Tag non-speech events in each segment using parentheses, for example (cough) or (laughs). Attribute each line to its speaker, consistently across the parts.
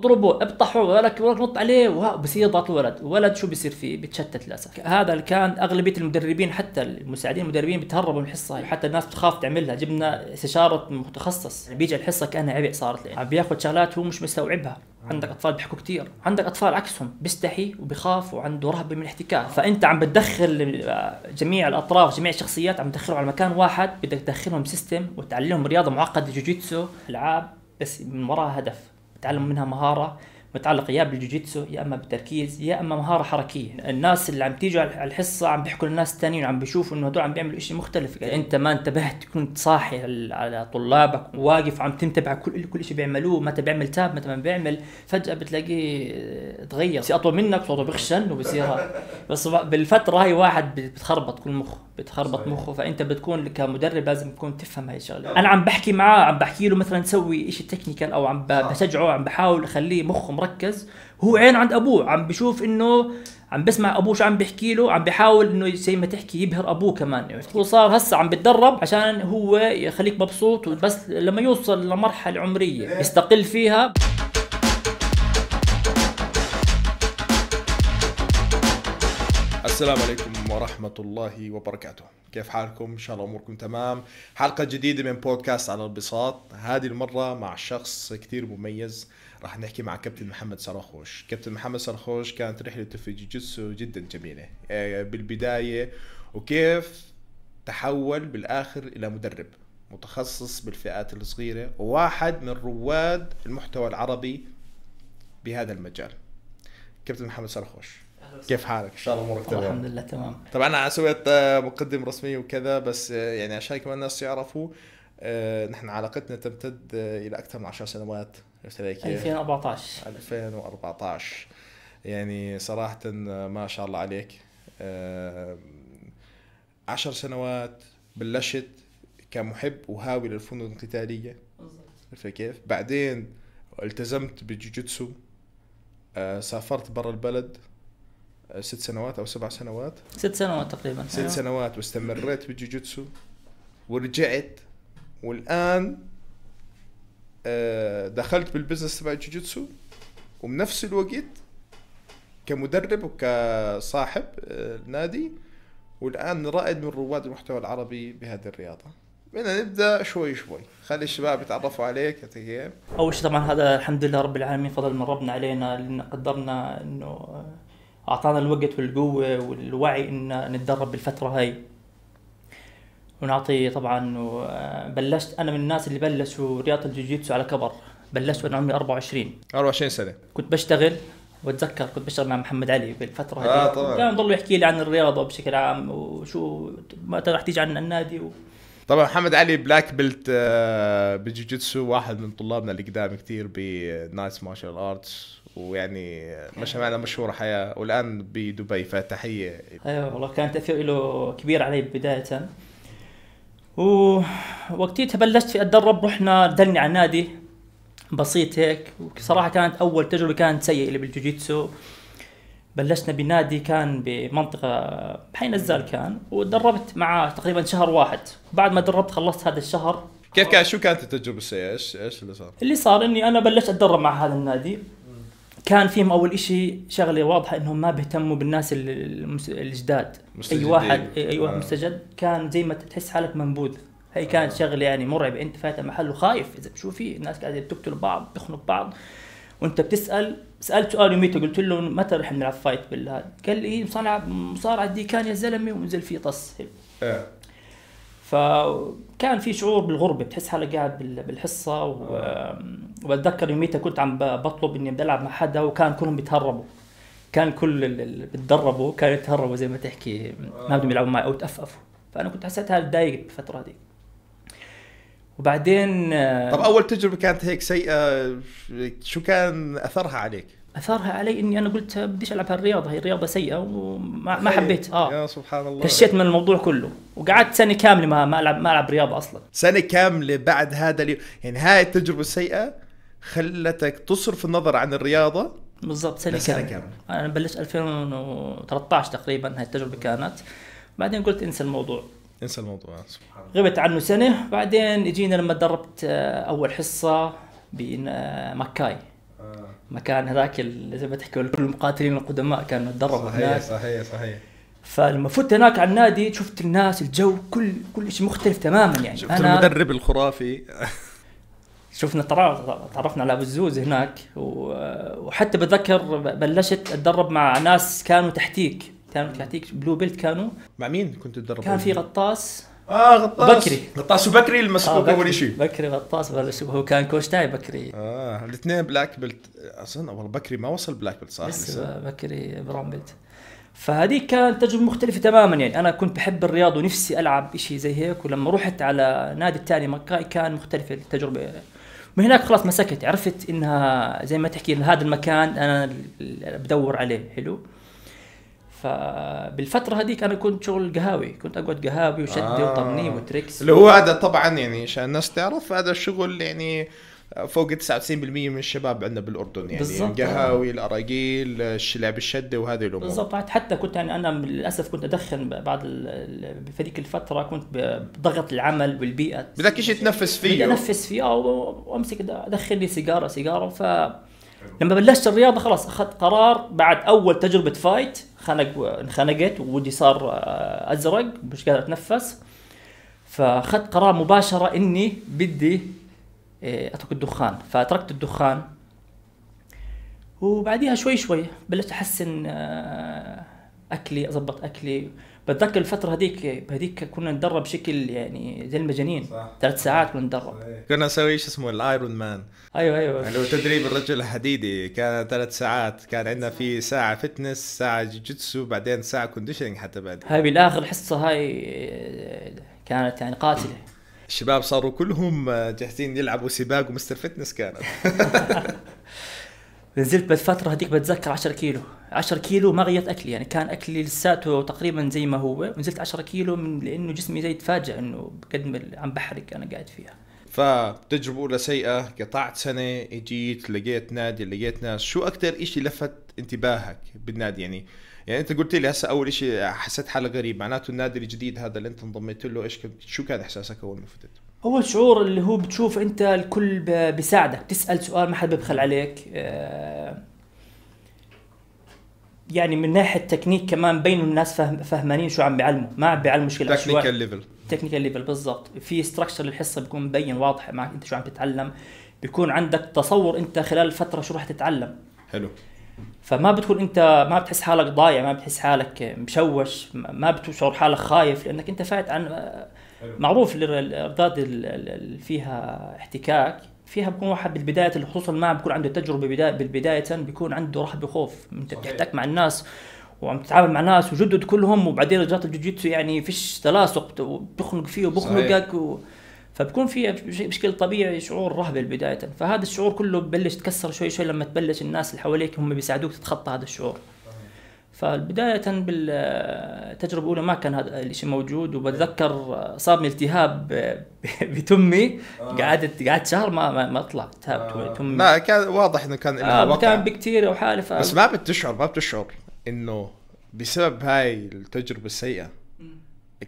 Speaker 1: ضربوا ابطحوا ولك ولك نط عليه وها بس يضغط الولد الولد شو بيصير فيه بتشتت للاسف هذا اللي كان اغلبيه المدربين حتى المساعدين المدربين بتهربوا من الحصه حتى الناس بتخاف تعملها جبنا استشاره متخصص يعني بيجي الحصه كانها عبء صارت لي عم بياخذ شغلات هو مش مستوعبها عندك اطفال بيحكوا كثير عندك اطفال عكسهم بيستحي وبخاف وعنده رهبه من الاحتكاك فانت عم بتدخل جميع الاطراف جميع الشخصيات عم تدخلهم على مكان واحد بدك تدخلهم سيستم وتعلمهم رياضه معقده جوجيتسو العاب بس من وراها هدف تعلم منها مهاره متعلقه يا بالجوجيتسو يا اما بالتركيز يا اما مهاره حركيه الناس اللي عم تيجوا على الحصه عم بيحكوا للناس الثانيين عم بيشوفوا انه هدول عم بيعملوا شيء مختلف يعني انت ما انتبهت كنت صاحي على طلابك واقف عم تنتبه على كل كل شيء بيعملوه متى بيعمل تاب متى ما بيعمل فجاه بتلاقيه آه، تغير بصير اطول منك صوته بخشن وبصير (laughs) بس بالفتره هاي واحد بتخربط كل مخه بتخربط مخه فانت بتكون كمدرب لازم تكون تفهم هاي الشغله انا عم بحكي معاه عم بحكي له مثلا سوي شيء تكنيكال او عم بشجعه عم بحاول اخليه مخه مركز هو عينه عند ابوه عم بشوف انه عم بسمع ابوه شو عم بيحكي له عم بحاول انه زي ما تحكي يبهر ابوه كمان يعني هو صار هسه عم بتدرب عشان هو يخليك مبسوط بس لما يوصل لمرحله عمريه يستقل فيها
Speaker 2: السلام عليكم ورحمة الله وبركاته كيف حالكم؟ إن شاء الله أموركم تمام حلقة جديدة من بودكاست على البساط هذه المرة مع شخص كثير مميز راح نحكي مع كابتن محمد صرخوش كابتن محمد صرخوش كانت رحلته في جوجيتسو جدا جميلة آه، بالبداية وكيف تحول بالآخر إلى مدرب متخصص بالفئات الصغيرة وواحد من رواد المحتوى العربي بهذا المجال كابتن محمد صرخوش كيف حالك؟ ان شاء الله امورك تمام الحمد لله تمام طبعا انا سويت آه، مقدم رسمي وكذا بس آه، يعني عشان كمان الناس يعرفوا نحن علاقتنا تمتد الى اكثر من 10 سنوات 2014 2014 يعني صراحة آه، ما شاء الله عليك آه، عشر سنوات بلشت كمحب وهاوي للفنون القتالية عرفت كيف؟ بعدين التزمت بالجوجيتسو آه، سافرت برا البلد ست سنوات او سبع سنوات
Speaker 1: ست سنوات تقريبا ست أيوه.
Speaker 2: سنوات واستمريت بالجوجيتسو ورجعت والان آه، دخلت بالبزنس تبع الجوجيتسو وبنفس الوقت كمدرب وكصاحب النادي آه، والان رائد من رواد المحتوى العربي بهذه الرياضه بدنا نبدا شوي شوي خلي الشباب يتعرفوا عليك تيم
Speaker 1: اول شيء طبعا هذا الحمد لله رب العالمين فضل من ربنا علينا لان قدرنا انه اعطانا الوقت والقوه والوعي ان نتدرب بالفتره هاي ونعطي طبعا وبلشت آه، انا من الناس اللي بلشوا رياضه الجوجيتسو على كبر بلشت وانا عمري 24 24 سنه كنت بشتغل واتذكر كنت بشتغل مع محمد علي بالفتره اه طبعا كان يضل يحكي لي عن الرياضه
Speaker 2: بشكل عام وشو
Speaker 1: ما رح تيجي عن النادي و...
Speaker 2: طبعا محمد علي بلاك بيلت آه، بالجوجيتسو واحد من طلابنا اللي قدام كثير بنايس مارشال ارتس ويعني مش معنا مشهور حياه والان بدبي فتحيه
Speaker 1: ايوه والله كان تاثير له كبير علي بدايه ووقتيتها بلشت في اتدرب رحنا دلني على نادي بسيط هيك وصراحه كانت اول تجربه كانت سيئه اللي بالجوجيتسو بلشنا بنادي كان بمنطقه بحي نزال كان ودربت معاه تقريبا شهر واحد بعد ما دربت خلصت هذا الشهر
Speaker 2: كيف كان شو كانت التجربه السيئه ايش ايش اللي صار
Speaker 1: اللي صار اني انا بلشت اتدرب مع هذا النادي كان فيهم اول شيء شغله واضحه انهم ما بيهتموا بالناس الجداد اي واحد اي واحد آه. مستجد كان زي ما تحس حالك منبوذ هي كانت آه. شغله يعني مرعبه انت فاتح محل وخايف اذا شو في الناس قاعده بتقتل بعض بيخنقوا بعض وانت بتسال سالت سؤال يوميته قلت له متى رح نلعب فايت بالهذا قال لي إيه، مصارعه مصارعه دي كان يا زلمه ونزل فيه طص آه. فكان في شعور بالغربه بتحس حالك قاعد بالحصه و... آه. وبتذكر يوميتها كنت عم بطلب اني بدي العب مع حدا وكان كلهم بيتهربوا كان كل اللي بتدربوا كانوا يتهربوا زي ما تحكي ما بدهم يلعبوا معي او تأففوا فانا كنت حسيتها
Speaker 2: حالي تضايق بالفتره هذيك وبعدين آه، طب اول تجربه كانت هيك سيئه شو كان اثرها عليك؟
Speaker 1: اثارها علي اني انا قلت بديش العب هالرياضه هي رياضه سيئه وما ما حبيت
Speaker 2: اه يا سبحان الله فشيت من الموضوع كله وقعدت سنه كامله ما, ما العب ما العب رياضه اصلا سنه كامله بعد هذا اليوم يعني هاي التجربه السيئه خلتك تصرف النظر عن الرياضه بالضبط سنه كامله كامل.
Speaker 1: انا بلشت 2013 تقريبا هاي التجربه كانت بعدين قلت انسى الموضوع انسى الموضوع سبحان الله غبت عنه سنه بعدين اجينا لما دربت آه، اول حصه بمكاي مكان هذاك اللي زي ما تحكي كل المقاتلين القدماء كانوا تدربوا صحيح هناك صحيح صحيح فلما فت هناك على النادي شفت الناس الجو كل كل شيء مختلف تماما يعني شفت أنا المدرب الخرافي شفنا تعرفنا على ابو الزوز هناك وحتى بتذكر بلشت اتدرب مع ناس كانوا تحتيك كانوا تحتيك بلو بيلت كانوا مع مين كنت تدرب؟ كان في غطاس اه غطاس بكري غطاس وبكري المسبوق آه اول شيء
Speaker 2: بكري غطاس هو كان كوش تاعي بكري اه الاثنين بلاك بيلت اظن والله بكري ما وصل بلاك بيلت صح لسه بكري براون بيلت فهذه كانت تجربه
Speaker 1: مختلفه تماما يعني انا كنت بحب الرياضه ونفسي العب شيء زي هيك ولما رحت على نادي الثاني مكاي كان مختلفه التجربه من هناك خلاص مسكت عرفت انها زي ما تحكي هذا المكان انا بدور عليه حلو فبالفتره
Speaker 2: هذيك انا كنت شغل قهاوي كنت اقعد قهاوي وشده آه. وطنيب وتريكس اللي هو هذا طبعا يعني عشان الناس تعرف هذا الشغل يعني فوق 99% من الشباب عندنا بالاردن يعني بالزبط. القهاوي الاراجيل لعب الشده وهذه الامور بالضبط
Speaker 1: حتى كنت يعني انا للاسف كنت ادخن بعض في هذيك الفتره كنت بضغط العمل والبيئه بدك شيء تنفس فيه بدي انفس فيه آه، وامسك ادخن لي سيجاره سيجاره ف لما بلشت الرياضه خلاص اخذت قرار بعد اول تجربه فايت خنق انخنقت وودي صار آه، ازرق مش قادر اتنفس فاخذت قرار مباشره اني بدي آه، اترك الدخان فتركت الدخان وبعديها شوي شوي بلشت احسن آه، اكلي اضبط اكلي بتذكر الفتره هذيك بهذيك كنا ندرب بشكل يعني زي المجانين ثلاث
Speaker 2: ساعات كنا ندرب كنا نسوي شو اسمه الايرون مان ايوه ايوه اللي يعني هو تدريب الرجل الحديدي كان ثلاث ساعات كان عندنا في ساعه فتنس ساعه جوجيتسو بعدين ساعه كونديشننج حتى بعد هاي بالاخر الحصه هاي كانت يعني قاتله (clears throat) الشباب صاروا كلهم آه، جاهزين يلعبوا سباق ومستر فتنس كانت (laughs)
Speaker 1: (laughs) نزلت بالفتره هذيك بتذكر 10 كيلو 10 كيلو ما غيرت اكلي يعني كان اكلي لساته تقريبا زي ما هو ونزلت 10 كيلو من لانه جسمي زي تفاجئ انه قد ما عم بحرق انا قاعد
Speaker 2: فيها فتجربة أولى سيئة قطعت سنة اجيت لقيت نادي لقيت ناس شو أكثر إشي لفت انتباهك بالنادي يعني يعني أنت قلت لي هسا أول إشي حسيت حالك غريب معناته النادي الجديد هذا اللي أنت انضميت له إيش شو كان إحساسك أول ما فتت؟ هو
Speaker 1: شعور اللي هو بتشوف أنت الكل بيساعدك بتسأل سؤال ما حد بيبخل عليك أه يعني من ناحيه تكنيك كمان بينوا الناس فهم فهمانين شو عم بيعلموا ما عم بيعلموا مشكله تكنيكال ليفل تكنيكال ليفل بالضبط في ستراكشر للحصه بيكون مبين واضح معك انت شو عم تتعلم بيكون عندك تصور انت خلال الفتره شو رح تتعلم حلو فما بتكون انت ما بتحس حالك ضايع ما بتحس حالك مشوش ما بتشعر حالك خايف لانك انت فايت عن معروف الارداد اللي فيها احتكاك فيها بكون واحد بالبدايه خصوصا ما بكون عنده تجربه بدايه بالبدايه بكون عنده رهبه بخوف انت بتحتك مع الناس وعم تتعامل مع ناس وجدد كلهم وبعدين رجعت الجوجيتسو يعني فيش تلاصق بخنق فيه وبخنقك و... فبكون في بشكل طبيعي شعور رهبه بدايه فهذا الشعور كله ببلش تكسر شوي شوي لما تبلش الناس اللي حواليك هم بيساعدوك تتخطى هذا الشعور فبداية بالتجربة الأولى ما كان هذا الشيء موجود وبتذكر صابني التهاب (laughs) بتمي آه. قعدت قعدت شهر ما ما اطلع التهاب آه تمي لا
Speaker 2: كان واضح انه كان آه كان
Speaker 1: بكتيريا وحالف بس ما
Speaker 2: بتشعر ما بتشعر انه بسبب هاي التجربة السيئة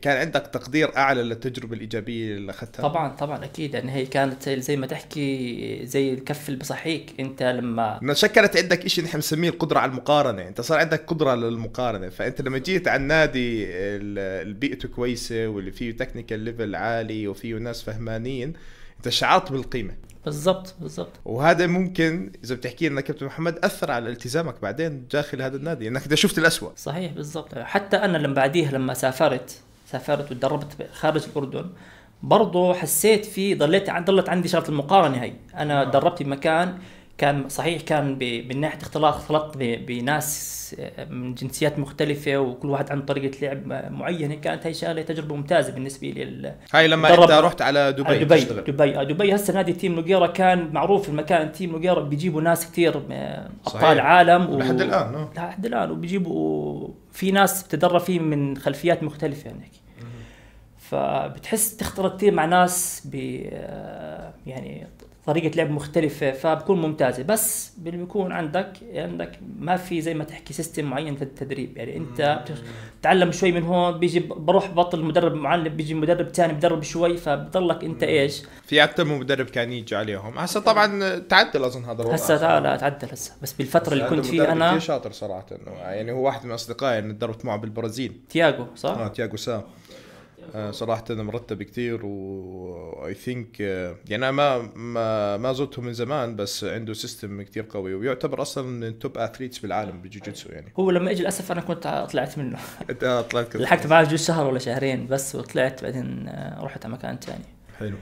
Speaker 2: كان عندك تقدير اعلى للتجربه الايجابيه اللي اخذتها طبعا
Speaker 1: طبعا اكيد يعني هي كانت زي ما تحكي زي الكف اللي بصحيك انت لما
Speaker 2: شكلت عندك شيء نحن بنسميه القدره على المقارنه انت صار عندك قدره للمقارنه فانت لما جيت على النادي بيئته كويسه واللي فيه تكنيكال ليفل عالي وفيه ناس فهمانين انت شعرت بالقيمه بالضبط بالضبط وهذا ممكن اذا بتحكي لنا كابتن محمد اثر على التزامك بعدين داخل هذا النادي انك انت شفت الاسوء صحيح بالضبط حتى انا لما
Speaker 1: بعديها لما سافرت سافرت وتدربت خارج الاردن برضو حسيت في ضليت ضلت عندي شرط المقارنه هي انا تدربت آه. بمكان كان صحيح كان من ناحيه اختلاط اختلطت بناس آه، من جنسيات مختلفه وكل واحد عنده طريقه لعب معينه كانت هي شغله تجربه ممتازه بالنسبه لي هاي لما انت رحت على دبي على دبي تشتغل. دبي آه، دبي هسه نادي تيم نوغيرا كان معروف المكان تيم نوغيرا بيجيبوا ناس كثير ابطال عالم و... لحد الان لحد الان وبيجيبوا في ناس بتدرب فيه من خلفيات مختلفه هناك فبتحس تختلط كثير مع ناس ب آه، يعني طريقة لعب مختلفة فبكون ممتازة بس اللي بيكون عندك عندك ما في زي ما تحكي سيستم معين في التدريب يعني انت بتتعلم شوي من هون بيجي بروح بطل مدرب معلم بيجي مدرب ثاني بدرب شوي فبضلك انت ايش
Speaker 2: في اكثر من مدرب كان يجي عليهم هسه طبعا تعدل اظن هذا الوضع هسه لا تعدل هسه بس بالفترة اللي كنت فيها انا كثير شاطر صراحة يعني هو واحد من اصدقائي اللي يعني تدربت معه بالبرازيل تياجو صح؟ اه تياجو سام آه، صراحه مرتب كثير واي ثينك يعني انا ما ما ما زرته من زمان بس عنده سيستم كثير قوي ويعتبر اصلا من توب اثليتس بالعالم بالجوجيتسو يعني
Speaker 1: هو لما اجي للاسف انا كنت طلعت منه
Speaker 2: (laughs) انت آه، طلعت كنت لحقت معاه
Speaker 1: جوز شهر ولا شهرين بس وطلعت بعدين آه، رحت على مكان ثاني حلو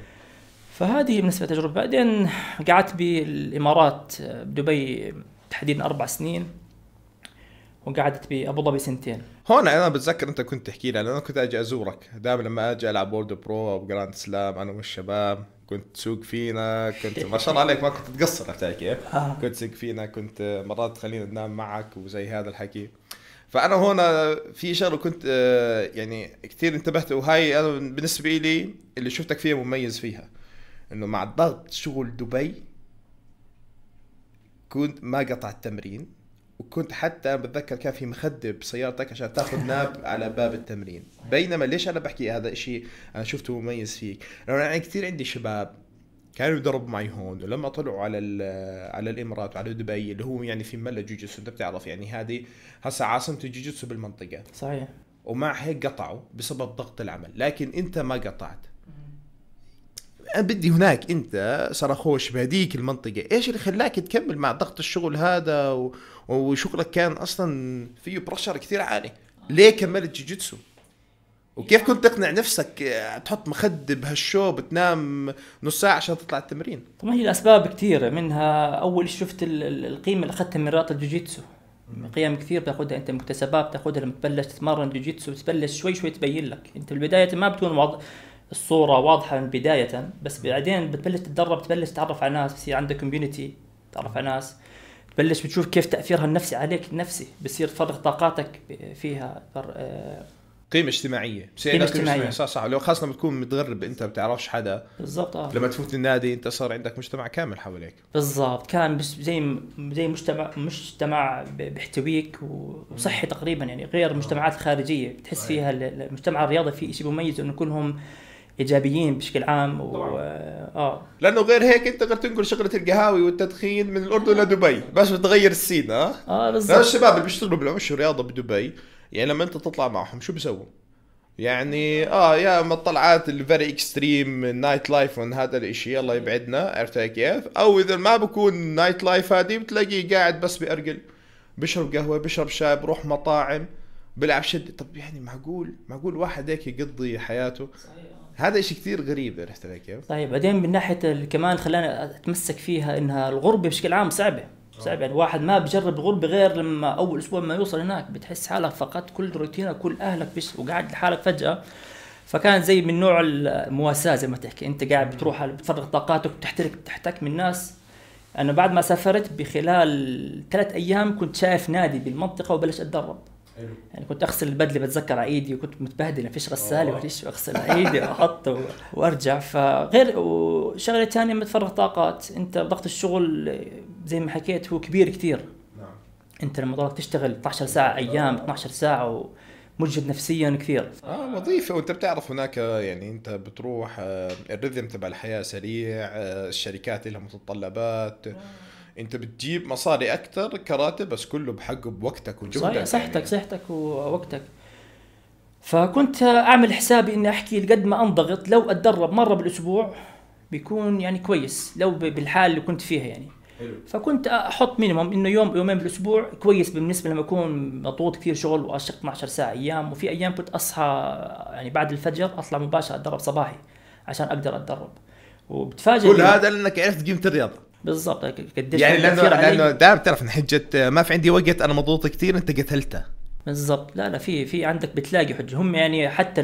Speaker 1: فهذه بالنسبه للتجربه بعدين قعدت بالامارات بدبي تحديدا اربع سنين وقعدت بابو ظبي سنتين
Speaker 2: هون انا بتذكر انت كنت تحكي لي انا كنت اجي ازورك دائما لما اجي العب وورد برو او جراند سلام انا والشباب كنت تسوق فينا كنت ما شاء الله عليك ما كنت تقصر عرفت كيف؟ آه. كنت تسوق فينا كنت مرات تخلينا ننام معك وزي هذا الحكي فانا هون في شغله كنت آه، يعني كثير انتبهت وهاي انا بالنسبه لي اللي شفتك فيها مميز فيها انه مع ضغط شغل دبي كنت ما قطع التمرين وكنت حتى بتذكر كان في مخده بسيارتك عشان تاخذ ناب على باب التمرين بينما ليش انا بحكي هذا الشيء انا شفته مميز فيك لانه انا يعني كثير عندي شباب كانوا يدربوا معي هون ولما طلعوا على على الامارات وعلى دبي اللي هو يعني في ملا جوجيتسو انت بتعرف يعني هذه هسه عاصمه الجوجيتسو بالمنطقه صحيح ومع هيك قطعوا بسبب ضغط العمل لكن انت ما قطعت أه، بدي هناك انت صرخوش بهذيك المنطقه ايش اللي خلاك تكمل مع ضغط الشغل هذا و... وشغلك كان اصلا فيه برشر كثير عالي ليه كملت جوجيتسو وكيف كنت تقنع نفسك أه، تحط مخد بهالشو بتنام نص ساعه عشان تطلع التمرين طبعا هي الاسباب كثيره منها اول شفت القيمه اللي
Speaker 1: اخذتها من رياضه الجوجيتسو قيم كثير بتاخذها انت مكتسبات بتاخذها لما تبلش تتمرن جوجيتسو تبلش شوي شوي تبين لك انت بالبدايه ما بتكون الصوره واضحه من بدايه بس بعدين بتبلش تتدرب تبلش تتعرف على ناس بصير عندك كوميونتي تعرف على ناس تبلش بتشوف كيف تاثيرها النفسي عليك نفسي بصير تفرغ طاقاتك فيها آه،
Speaker 2: قيمة اجتماعية بصير قيمة اجتماعية صح صح لو خاصة لما تكون متغرب انت ما بتعرفش حدا بالضبط آه. لما تفوت النادي انت صار عندك مجتمع كامل حواليك
Speaker 1: بالضبط كان بس زي زي مجتمع مجتمع بيحتويك وصحي تقريبا يعني غير المجتمعات آه. الخارجية بتحس فيها المجتمع الرياضي فيه شيء مميز انه كلهم ايجابيين بشكل عام و...
Speaker 2: اه لانه غير هيك انت غير تنقل شغله القهاوي والتدخين من الاردن لدبي بس بتغير السين اه اه بالضبط الشباب اللي بيشتغلوا بالعمش الرياضه بدبي يعني لما انت تطلع معهم شو بيسووا؟ يعني اه يا اما الطلعات الفيري اكستريم نايت لايف من هذا الاشي الله يبعدنا عرفت كيف او اذا ما بكون نايت لايف هذه بتلاقيه قاعد بس بأرجل بشرب قهوه بشرب شاي بروح مطاعم بلعب شد طب يعني معقول معقول واحد هيك يقضي حياته صحيح. هذا شيء كثير غريب عرفت علي كيف؟ طيب
Speaker 1: بعدين من ناحيه اللي كمان خلاني اتمسك فيها انها الغربه بشكل عام صعبه صعب يعني واحد ما بجرب الغربه غير لما اول اسبوع ما يوصل هناك بتحس حالك فقدت كل روتينك كل اهلك بس وقاعد لحالك فجاه فكان زي من نوع المواساه زي ما تحكي انت قاعد بتروح بتفرغ طاقاتك بتحترق بتحتك من ناس انا بعد ما سافرت بخلال ثلاث ايام كنت شايف نادي بالمنطقه وبلش اتدرب يعني كنت اغسل البدله بتذكر على ايدي وكنت متبهدل ما فيش غساله ولا شيء اغسل على ايدي واحط وارجع فغير وشغله ثانيه لما تفرغ طاقات انت ضغط الشغل زي ما حكيت هو كبير كثير نعم انت لما ضلك تشتغل 12 ساعه نعم. ايام 12 ساعه و... مجهد نفسيا
Speaker 2: كثير اه وظيفه وانت بتعرف هناك يعني انت بتروح آه، الريذم تبع الحياه سريع آه، الشركات لها متطلبات نعم. انت بتجيب مصاري اكثر كراتب بس كله بحقه بوقتك وجهدك صحيح يعني. صحتك يعني. صحتك ووقتك
Speaker 1: فكنت اعمل حسابي اني احكي قد ما انضغط لو اتدرب مره بالاسبوع بيكون يعني كويس لو بالحال اللي كنت فيها يعني حلو. فكنت احط مينيمم انه يوم يومين بالاسبوع كويس بالنسبه لما اكون مضغوط كثير شغل واشق 12 ساعه ايام وفي ايام كنت اصحى يعني بعد الفجر اطلع مباشره اتدرب صباحي عشان اقدر اتدرب
Speaker 2: وبتفاجئ كل هذا
Speaker 1: لانك عرفت قيمه الرياضه بالضبط قديش يعني لانه لانه
Speaker 2: دائما بتعرف ان حجه ما في عندي وقت انا مضغوط كثير انت قتلته
Speaker 1: بالضبط لا لا في في عندك بتلاقي حجه هم يعني حتى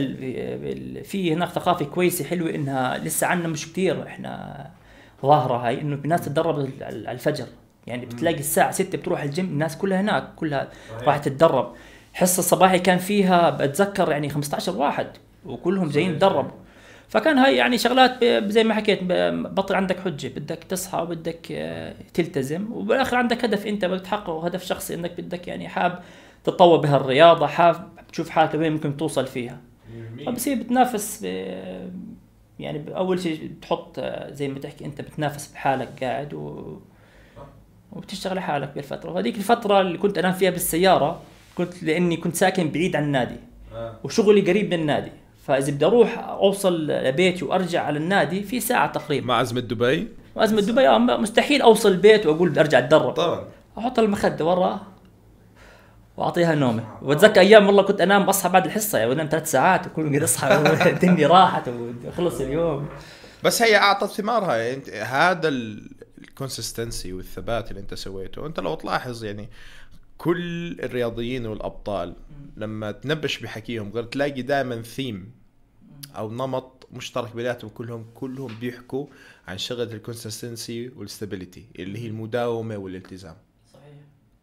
Speaker 1: في هناك ثقافه كويسه حلوه انها لسه عندنا مش كثير احنا ظاهره هاي انه الناس تتدرب على الفجر يعني بتلاقي الساعه 6 بتروح الجيم الناس كلها هناك كلها راح تتدرب حصه صباحي كان فيها بتذكر يعني 15 واحد وكلهم جايين يتدربوا فكان هاي يعني شغلات زي ما حكيت بطل عندك حجه بدك تصحى وبدك آه، تلتزم وبالاخر عندك هدف انت بدك تحققه هدف شخصي انك بدك يعني حاب تتطور بهالرياضه حاب تشوف حالك وين ممكن توصل فيها فبصير بتنافس ب... يعني اول شيء بتحط آه، زي ما تحكي انت بتنافس بحالك قاعد و... وبتشتغل لحالك بالفتره وهذيك الفتره اللي كنت انام فيها بالسياره كنت لاني كنت ساكن بعيد عن النادي آه. وشغلي قريب من النادي فاذا بدي اروح اوصل لبيتي وارجع على النادي في ساعه تقريبا مع ازمه دبي مع ازمه دبي آه، مستحيل اوصل البيت واقول بدي ارجع اتدرب طبعا احط المخده ورا واعطيها نومه واتذكر ايام والله كنت انام اصحى بعد الحصه يعني
Speaker 2: انام ثلاث ساعات وكل قد اصحى (laughs) الدنيا راحت وخلص اليوم بس هي اعطت ثمارها يعني هذا الكونسستنسي والثبات اللي انت سويته انت لو تلاحظ يعني كل الرياضيين والابطال لما تنبش بحكيهم غير تلاقي دائما ثيم او نمط مشترك بيناتهم كلهم كلهم بيحكوا عن شغله الكونسستنسي والستابيليتي اللي هي المداومه والالتزام صحيح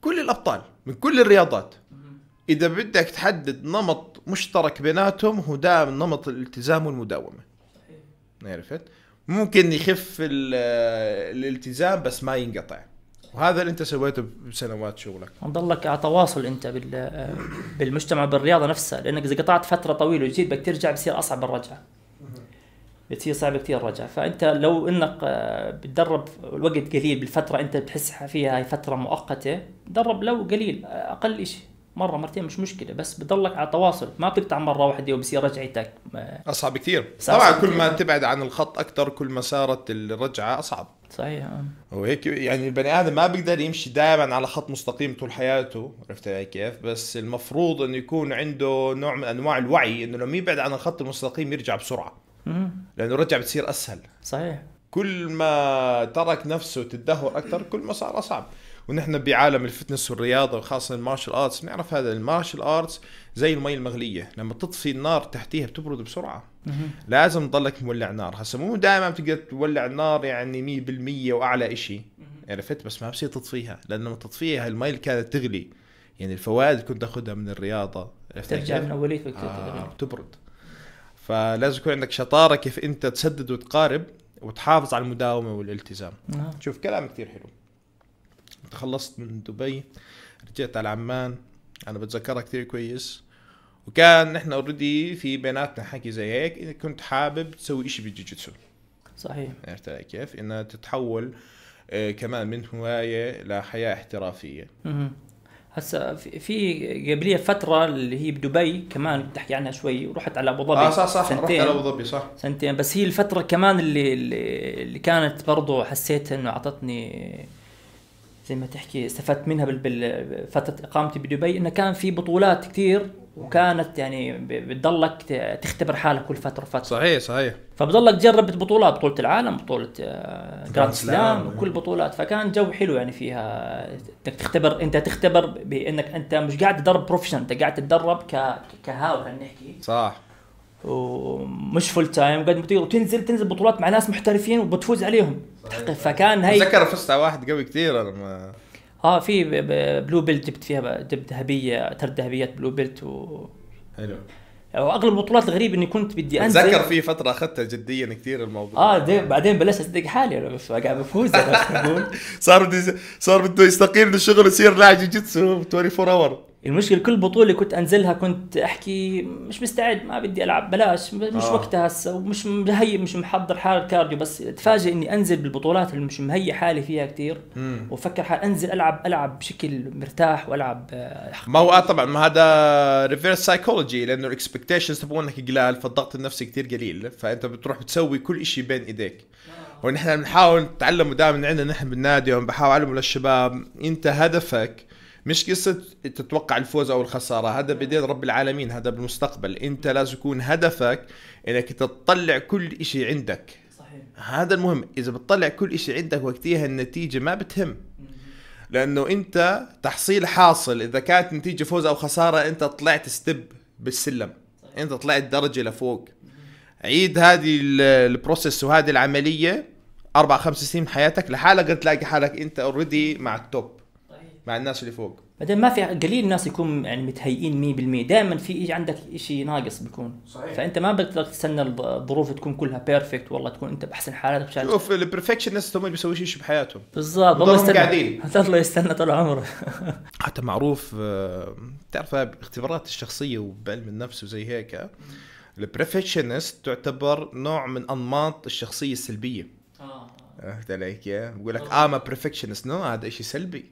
Speaker 2: كل الابطال من كل الرياضات اذا بدك تحدد نمط مشترك بيناتهم هو دائما نمط الالتزام والمداومه صحيح عرفت ممكن يخف الالتزام بس ما ينقطع وهذا اللي انت سويته بسنوات شغلك
Speaker 1: ضلك على تواصل انت بال بالمجتمع بالرياضه نفسها لانك اذا قطعت فتره طويله وجيت بدك ترجع بصير اصعب الرجعه بتصير صعبه كثير الرجعه فانت لو انك آه، بتدرب الوقت قليل بالفتره انت بتحس فيها هي فتره مؤقته درب لو قليل اقل شيء مره مرتين مش مشكله بس بضلك على تواصل ما بتقطع
Speaker 2: مره واحده وبصير رجعتك اصعب كثير طبعا كل ما تبعد عن الخط اكثر كل ما صارت الرجعه اصعب صحيح آه. وهيك يعني البني ادم ما بيقدر يمشي دائما على خط مستقيم طول حياته عرفت علي كيف بس المفروض انه يكون عنده نوع من انواع الوعي انه لما يبعد عن الخط المستقيم يرجع بسرعه لانه رجع بتصير اسهل صحيح كل ما ترك نفسه تدهور اكثر كل ما صار اصعب ونحن بعالم الفتنس والرياضه وخاصه المارشال ارتس بنعرف هذا المارشال ارتس زي المي المغليه لما تطفي النار تحتيها بتبرد بسرعه لازم تضلك مولع نار هسه مو دائما بتقدر تولع النار يعني 100% واعلى شيء عرفت بس ما بصير تطفيها لانه لما تطفيها المي اللي كانت تغلي يعني الفوائد كنت تاخذها من الرياضه ترجع يعني من اوليتك آه بتبرد فلازم يكون عندك شطاره كيف انت تسدد وتقارب وتحافظ على المداومه والالتزام نعم. شوف كلام كثير حلو تخلصت من دبي رجعت على عمان انا بتذكرها كثير كويس وكان نحن اوريدي في بيناتنا حكي زي هيك اذا كنت حابب تسوي شيء بالجوجيتسو صحيح عرفت كيف؟ انها تتحول آه، كمان من هوايه لحياه احترافيه
Speaker 1: هسا في قبليه فتره اللي هي بدبي كمان بتحكي عنها شوي ورحت على ابو ظبي اه صح صح سنتين رحت على ابو ظبي صح سنتين بس هي الفتره كمان اللي اللي كانت برضه حسيت انه اعطتني زي ما تحكي استفدت منها بفتره اقامتي بدبي انه كان في بطولات كثير وكانت يعني بتضلك تختبر حالك كل فتره وفتره صحيح صحيح فبضلك تجرب بطولات بطوله العالم بطوله جراند آه، سلام وكل البطولات نعم. فكان جو حلو يعني فيها انك تختبر انت تختبر بانك انت مش قاعد تدرب بروفيشن انت قاعد تدرب كهاو كهاوي خلينا نحكي صح ومش فول تايم قد ما تقدر وتنزل تنزل بطولات مع ناس محترفين وبتفوز عليهم صحيح. فكان هي تذكر فزت
Speaker 2: على واحد قوي كثير انا ما اه في
Speaker 1: بلو بيلت جبت فيها جبت ذهبيه ترد ذهبيات بلو بيلت و حلو واغلب البطولات الغريبه اني كنت بدي انزل اتذكر في
Speaker 2: فتره اخذتها جديا كثير الموضوع اه دي
Speaker 1: بعدين بلشت اصدق حالي انا قاعد بفوز (laughs) صار بدي صار بده يستقيل من الشغل يصير لاعب جيتسو 24 اور المشكله كل بطوله كنت انزلها كنت احكي مش مستعد ما بدي العب بلاش مش آه. وقتها هسه ومش مهيئ مش محضر حالي كارديو بس اتفاجئ اني انزل بالبطولات اللي مش مهيئ حالي فيها كثير وفكر حالي انزل العب العب بشكل مرتاح والعب آه،
Speaker 2: ما هو آه، طبعا ما هذا ريفيرس سايكولوجي لانه الاكسبكتيشنز تبعونك قلال فالضغط النفسي كثير قليل فانت بتروح بتسوي كل شيء بين ايديك ونحن بنحاول نتعلم دائما عندنا نحن بالنادي وبحاول اعلمه للشباب انت هدفك مش قصه تتوقع الفوز او الخساره هذا نعم. بيدين رب العالمين هذا بالمستقبل انت لازم يكون هدفك انك تطلع كل شيء عندك صحيح. هذا المهم اذا بتطلع كل شيء عندك وقتها النتيجه ما بتهم لانه انت تحصيل حاصل اذا كانت نتيجه فوز او خساره انت طلعت ستب بالسلم صحيح. انت طلعت درجه لفوق عيد هذه البروسيس وهذه العمليه اربع خمس سنين من حياتك لحالك تلاقي حالك انت اوريدي مع التوب مع الناس اللي فوق بعدين ما في قليل الناس يكون يعني متهيئين 100% دائما في عندك شيء
Speaker 1: ناقص بيكون صحيح فانت ما بتقدر تستنى الظروف تكون كلها بيرفكت والله تكون انت باحسن حالاتك
Speaker 2: مش شوف البرفكشنست هم اللي بيسوي شيء بحياتهم بالضبط والله يستنى قاعدين
Speaker 1: (laughs) الله يستنى طول عمره (laughs)
Speaker 2: حتى معروف آه، تعرف اختبارات الشخصيه وبعلم النفس وزي هيك آه، البرفكشنست تعتبر نوع من انماط الشخصيه السلبيه اه فهمت علي يقول بقول لك ام برفكشنست نو هذا شيء سلبي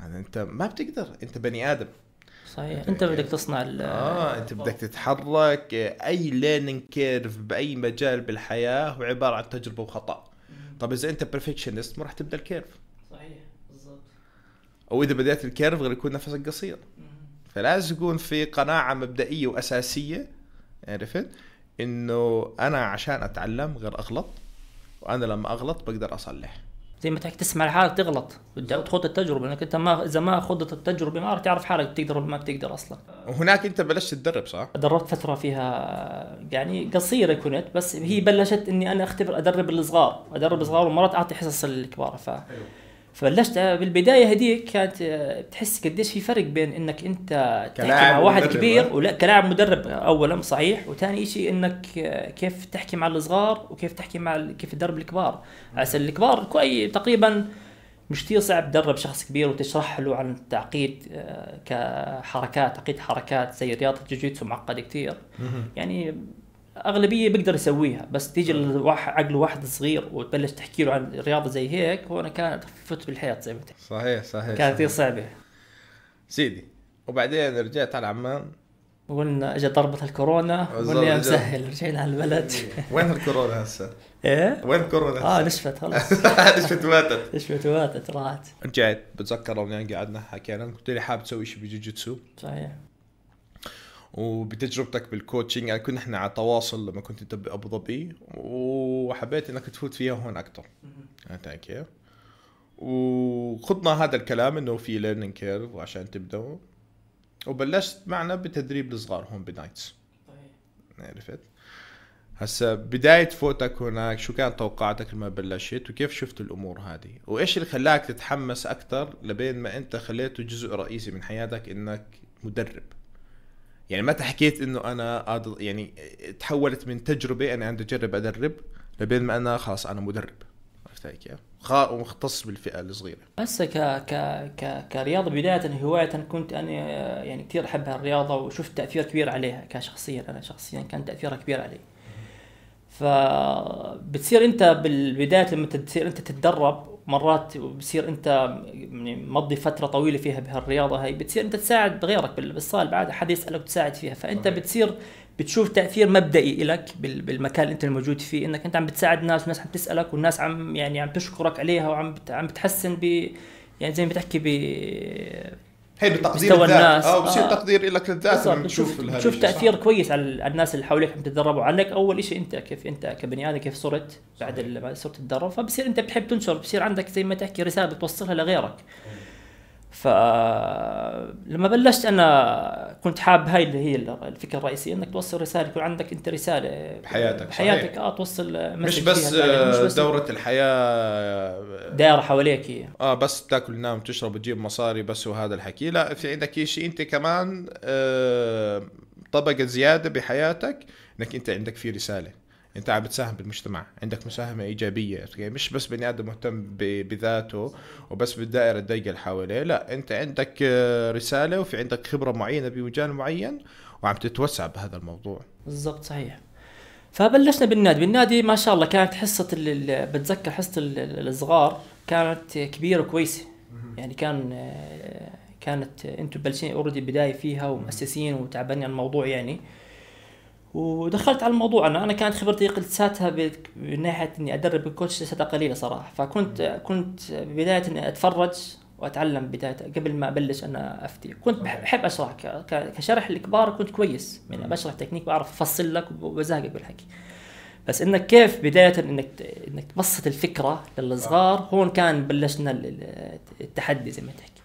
Speaker 2: يعني انت ما بتقدر انت بني ادم
Speaker 1: صحيح يعني انت بدك تصنع ال اه انت بدك
Speaker 2: تتحرك اي ليرنينج كيرف باي مجال بالحياه هو عباره عن تجربه وخطا طب اذا انت بيرفكشنست ما راح تبدا الكيرف
Speaker 1: صحيح بالضبط
Speaker 2: او اذا بدات الكيرف غير يكون نفسك قصير فلازم يكون في قناعه مبدئيه واساسيه عرفت انه انا عشان اتعلم غير اغلط وانا لما اغلط بقدر اصلح زي ما تحكي تسمع لحالك تغلط وتخوض التجربه لانك انت ما
Speaker 1: اذا ما خضت التجربه ما راح تعرف حالك بتقدر ولا ما بتقدر اصلا وهناك انت بلشت تدرب صح؟ دربت فتره فيها يعني قصيره كنت بس هي بلشت اني انا اختبر ادرب الصغار ادرب الصغار ومرات اعطي حصص الكبار ف أيوه. فبلشت بالبدايه هديك كانت آه، بتحس قديش في فرق بين انك انت تحكي مع واحد مدرب. كبير آه. ولا كلاعب مدرب اولا صحيح وثاني شيء انك آه، كيف تحكي مع الصغار وكيف تحكي مع كيف تدرب الكبار عسل الكبار كوي تقريبا مش كثير صعب تدرب شخص كبير وتشرح له عن تعقيد كحركات تعقيد حركات زي رياضه الجوجيتسو معقده كثير يعني اغلبيه بيقدر يسويها بس تيجي آه. عقل واحد صغير وتبلش تحكي له عن رياضه زي هيك انا كانت فت بالحياه زي ما
Speaker 2: صحيح صحيح كانت كثير صعبه سيدي وبعدين رجعت على عمان
Speaker 1: وقلنا اجى ضربة الكورونا قلنا مسهل رجعنا على البلد (laughs) وين الكورونا
Speaker 2: هسه؟ ايه وين الكورونا اه نشفت خلاص (laughs) نشفت وماتت (laughs) نشفت وماتت راحت رجعت بتذكر قعدنا حكينا قلت لي حابب تسوي شيء بجوجيتسو صحيح وبتجربتك بالكوتشنج يعني كنا احنا على تواصل لما كنت انت بابو ظبي وحبيت انك تفوت فيها هون اكثر ثانك علي كيف؟ وخضنا هذا الكلام انه في ليرنينج كيرف عشان تبداوا وبلشت معنا بتدريب الصغار هون بنايتس طيب عرفت؟ هسا بداية فوتك هناك شو كانت توقعاتك لما بلشت وكيف شفت الأمور هذه وإيش اللي خلاك تتحمس أكثر لبين ما أنت خليته جزء رئيسي من حياتك إنك مدرب يعني متى حكيت انه انا يعني تحولت من تجربه انا عندي اجرب ادرب لبين ما انا خلاص انا مدرب عرفت هيك ومختص بالفئه الصغيره
Speaker 1: هسه ك ك ك كرياضه بدايه هوايه كنت انا يعني كثير احب الرياضه وشفت تاثير كبير عليها كشخصيا انا شخصيا كان تاثيرها كبير علي فبتصير انت بالبدايه لما تصير انت تتدرب مرات بتصير انت يعني مضي فتره طويله فيها بهالرياضه هاي بتصير انت تساعد غيرك بالصاله بعد حد يسالك وتساعد فيها فانت صحيح. بتصير بتشوف تاثير مبدئي لك بالمكان اللي انت الموجود فيه انك انت عم بتساعد ناس والناس عم تسالك والناس عم يعني عم تشكرك عليها وعم عم بتحسن ب يعني زي ما بتحكي ب حلو آه، آه. تقدير الذات او بصير آه. تقدير لك الذات نشوف تشوف تاثير صح. كويس على الناس اللي حواليك عم تتدربوا عنك اول شيء انت كيف انت كبني ادم كيف صرت بعد صرت تتدرب فبصير انت بتحب تنشر بصير عندك زي ما تحكي رساله بتوصلها لغيرك فلما بلشت انا كنت حاب هاي اللي هي الفكره الرئيسيه انك توصل رساله يكون عندك انت رساله بحياتك بحياتك صحيح. اه توصل مش بس, مش بس دوره
Speaker 2: الحياه آه، دايره حواليك اه بس بتاكل نام وتشرب وتجيب مصاري بس وهذا الحكي لا في عندك شيء انت كمان آه طبقه زياده بحياتك انك انت عندك في رساله انت عم بتساهم بالمجتمع عندك مساهمه ايجابيه مش بس بني ادم مهتم بذاته وبس بالدائره الضيقه اللي حواليه لا انت عندك آه، رساله وفي عندك خبره معينه بمجال معين وعم تتوسع بهذا الموضوع
Speaker 1: بالضبط صحيح
Speaker 2: فبلشنا بالنادي بالنادي ما شاء الله كانت حصه
Speaker 1: بتذكر حصه الصغار كانت كبيره وكويسه يعني كان آه، كانت آه، انتم بلشين اوريدي بدايه فيها ومؤسسين وتعبانين على الموضوع يعني ودخلت على الموضوع انا انا كانت خبرتي قلتها من ناحيه اني ادرب الكوتش لسه قليله صراحه فكنت كنت بدايه اني اتفرج واتعلم بدايه قبل ما ابلش انا افتي كنت بحب اشرح كشرح الكبار كنت كويس يعني بشرح تكنيك بعرف افصل لك وبزهق بالحكي بس انك كيف بدايه انك انك تبسط الفكره للصغار آه. هون كان بلشنا التحدي زي ما تحكي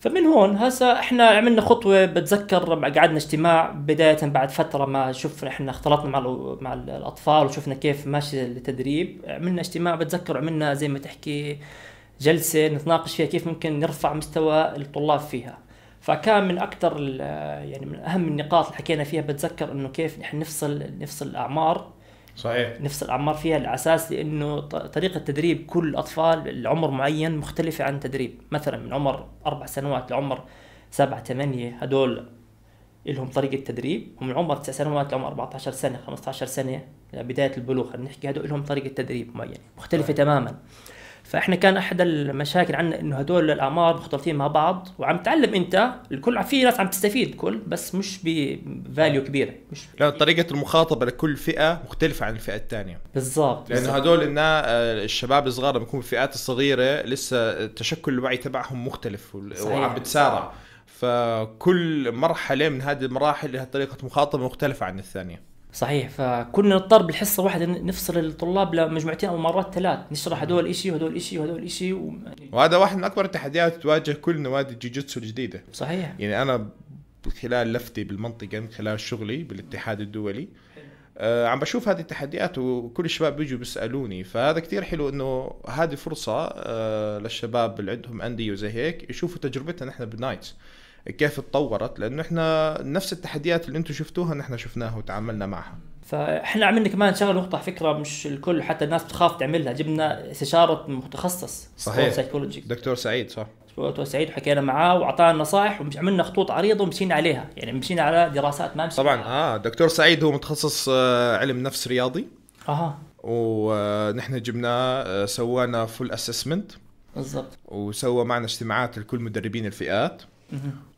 Speaker 1: فمن هون هسا احنا عملنا خطوه بتذكر قعدنا اجتماع بدايه بعد فتره ما شفنا احنا اختلطنا مع مع الاطفال وشفنا كيف ماشي التدريب عملنا اجتماع بتذكر عملنا زي ما تحكي جلسه نتناقش فيها كيف ممكن نرفع مستوى الطلاب فيها فكان من اكثر يعني من اهم النقاط اللي حكينا فيها بتذكر انه كيف نحن نفصل نفصل الاعمار صحيح نفس الاعمار فيها على اساس لانه طريقه تدريب كل الاطفال لعمر معين مختلفه عن تدريب مثلا من عمر اربع سنوات لعمر سبعة ثمانية هدول لهم طريقة تدريب ومن عمر تسع سنوات لعمر 14 سنة 15 سنة لبداية البلوغ نحكي هدول لهم طريقة تدريب معينة مختلفة صحيح. تماما فاحنا كان احد المشاكل عندنا انه هدول الاعمار مختلطين مع بعض وعم تعلم انت الكل في ناس عم تستفيد كل بس مش بفاليو كبيره
Speaker 2: مش لا طريقه المخاطبه لكل فئه مختلفه عن الفئه الثانيه بالضبط لانه هدول النا آه، الشباب الصغار لما يكونوا فئات الصغيره لسه تشكل الوعي تبعهم مختلف وعم بتسارع فكل مرحله من هذه المراحل لها طريقه مخاطبه مختلفه عن الثانيه صحيح فكنا نضطر بالحصه واحده نفصل الطلاب لمجموعتين او مرات
Speaker 1: ثلاث نشرح هذول شيء وهذول شيء وهذول شيء و...
Speaker 2: وهذا واحد من اكبر التحديات تواجه كل نوادي الجوجيتسو الجديده صحيح يعني انا خلال لفتي بالمنطقه من يعني خلال شغلي بالاتحاد الدولي آه عم بشوف هذه التحديات وكل الشباب بيجوا بيسالوني فهذا كثير حلو انه هذه فرصه آه للشباب اللي عندهم انديه وزي هيك يشوفوا تجربتنا نحن بالنايتس كيف تطورت لانه احنا نفس التحديات اللي انتم شفتوها نحن شفناها وتعاملنا معها فاحنا عملنا كمان شغله نقطه على فكره مش الكل حتى الناس بتخاف تعملها
Speaker 1: جبنا استشاره متخصص صحيح سايكولوجي دكتور سعيد صح دكتور سعيد حكينا معاه واعطانا نصائح وعملنا خطوط عريضه ومشينا عليها يعني مشينا على دراسات ما طبعا
Speaker 2: اه دكتور سعيد هو متخصص آه، علم نفس رياضي اها ونحن جبناه آه، سوانا فول اسسمنت بالضبط وسوى معنا اجتماعات لكل مدربين الفئات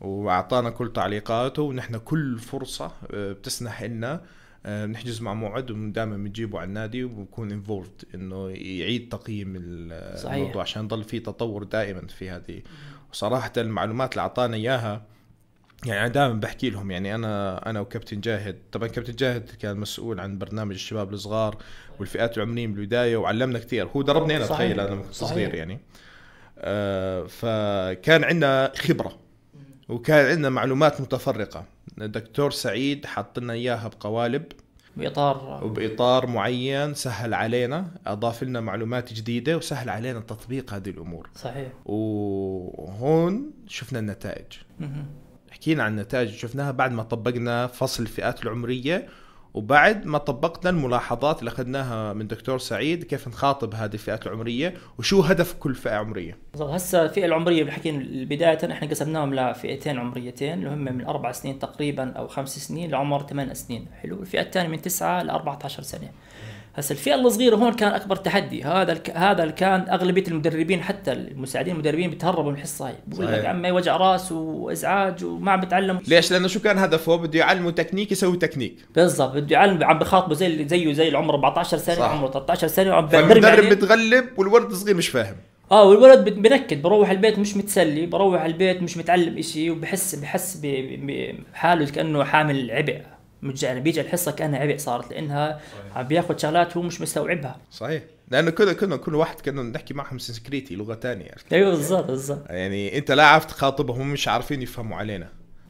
Speaker 2: واعطانا كل تعليقاته ونحن كل فرصه آه، بتسنح لنا بنحجز آه، مع موعد ودائما بنجيبه على النادي وبكون انفولد انه يعيد تقييم الموضوع صحيح. عشان يضل في تطور دائما في هذه وصراحه المعلومات اللي اعطانا اياها يعني انا دائما بحكي لهم يعني انا انا وكابتن جاهد طبعا كابتن جاهد كان مسؤول عن برنامج الشباب الصغار والفئات العمريه من البدايه وعلمنا كثير هو دربني انا تخيل انا صغير يعني آه فكان عندنا خبره وكان عندنا معلومات متفرقه الدكتور سعيد حط لنا اياها بقوالب باطار وباطار معين سهل علينا اضاف لنا معلومات جديده وسهل علينا تطبيق هذه الامور صحيح وهون شفنا النتائج حكينا عن النتائج شفناها بعد ما طبقنا فصل الفئات العمريه وبعد ما طبقنا الملاحظات اللي اخذناها من دكتور سعيد كيف نخاطب هذه الفئات العمريه وشو هدف كل فئه عمريه بالضبط هسه
Speaker 1: الفئه العمريه اللي بدايه احنا قسمناهم لفئتين عمريتين اللي هم من اربع سنين تقريبا او خمس سنين لعمر ثمان سنين حلو الفئه الثانيه من تسعة ل 14 سنه هسه الفئه الصغيره هون كان اكبر تحدي هذا الك... هذا اللي كان اغلبيه المدربين حتى المساعدين المدربين بتهربوا من الحصه هاي بقول لك عمي وجع راس وازعاج وما عم بتعلم
Speaker 2: ليش لانه شو كان هدفه بده يعلمه تكنيك يسوي تكنيك
Speaker 1: بالضبط بده يعلم عم بخاطبه زي زيه زي العمر 14 سنه صح. عمره 13 سنه وعم المدرب يعني.
Speaker 2: بتغلب والولد الصغير مش فاهم
Speaker 1: اه والولد بنكد بروح البيت مش متسلي بروح البيت مش متعلم إشي وبحس بحس بحاله كانه حامل عبء متجانب بيجي الحصه كانها عبء صارت لانها عم بياخذ شغلات هو مش مستوعبها
Speaker 2: صحيح لانه كل كل كل واحد كنا نحكي معهم سنسكريتي لغه ثانيه ايوه بالضبط بالضبط يعني انت لا عارف تخاطبهم هم مش عارفين يفهموا علينا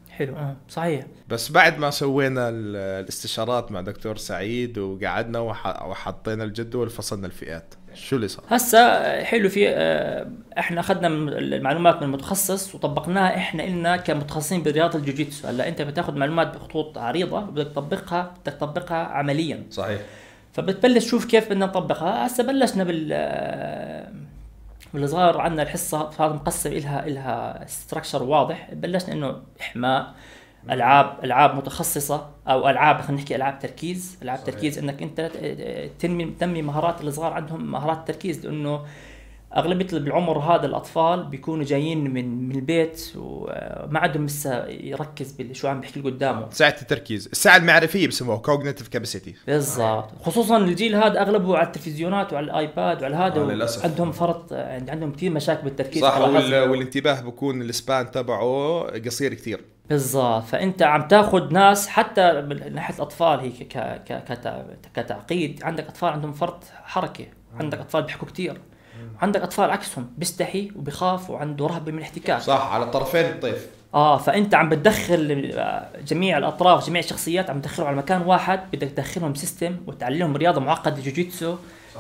Speaker 2: حلو اه صحيح بس بعد ما سوينا الاستشارات مع دكتور سعيد وقعدنا وحطينا الجدول فصلنا الفئات شو اللي صار؟
Speaker 1: هسا حلو في آه، احنا اخذنا المعلومات من المتخصص وطبقناها احنا النا كمتخصصين برياضه الجوجيتسو، هلا انت بتاخذ معلومات بخطوط عريضه بدك تطبقها بدك تطبقها عمليا صحيح فبتبلش تشوف كيف بدنا نطبقها، هسا بلشنا بال والصغار آه، عندنا الحصه صارت مقسم إلها إلها ستراكشر واضح بلشنا انه احماء العاب العاب متخصصه او العاب خلينا نحكي العاب تركيز العاب صحيح. تركيز انك انت تنمي تنمي مهارات الصغار عندهم مهارات التركيز لانه اغلبيه بالعمر هذا الاطفال بيكونوا جايين من من البيت وما عندهم لسه يركز شو عم بحكي قدامه ساعه التركيز الساعه المعرفيه
Speaker 2: بسموها كوجنيتيف كاباسيتي بالضبط
Speaker 1: خصوصا الجيل هذا اغلبه على التلفزيونات وعلى الايباد وعلى هذا آه، عندهم فرط يعني عندهم كثير مشاكل بالتركيز صح وال...
Speaker 2: والانتباه بكون السبان تبعه قصير كثير بالضبط فانت
Speaker 1: عم تاخذ ناس حتى من ناحيه الاطفال هيك ك... ك... كتعقيد عندك اطفال عندهم فرط حركه عندك اطفال بيحكوا كثير عندك اطفال عكسهم بيستحي وبخاف وعنده رهبه من الاحتكاك صح على الطرفين الطيف اه فانت عم بتدخل آه، جميع الاطراف جميع الشخصيات عم تدخلهم على مكان واحد بدك تدخلهم سيستم وتعلمهم رياضه معقده جوجيتسو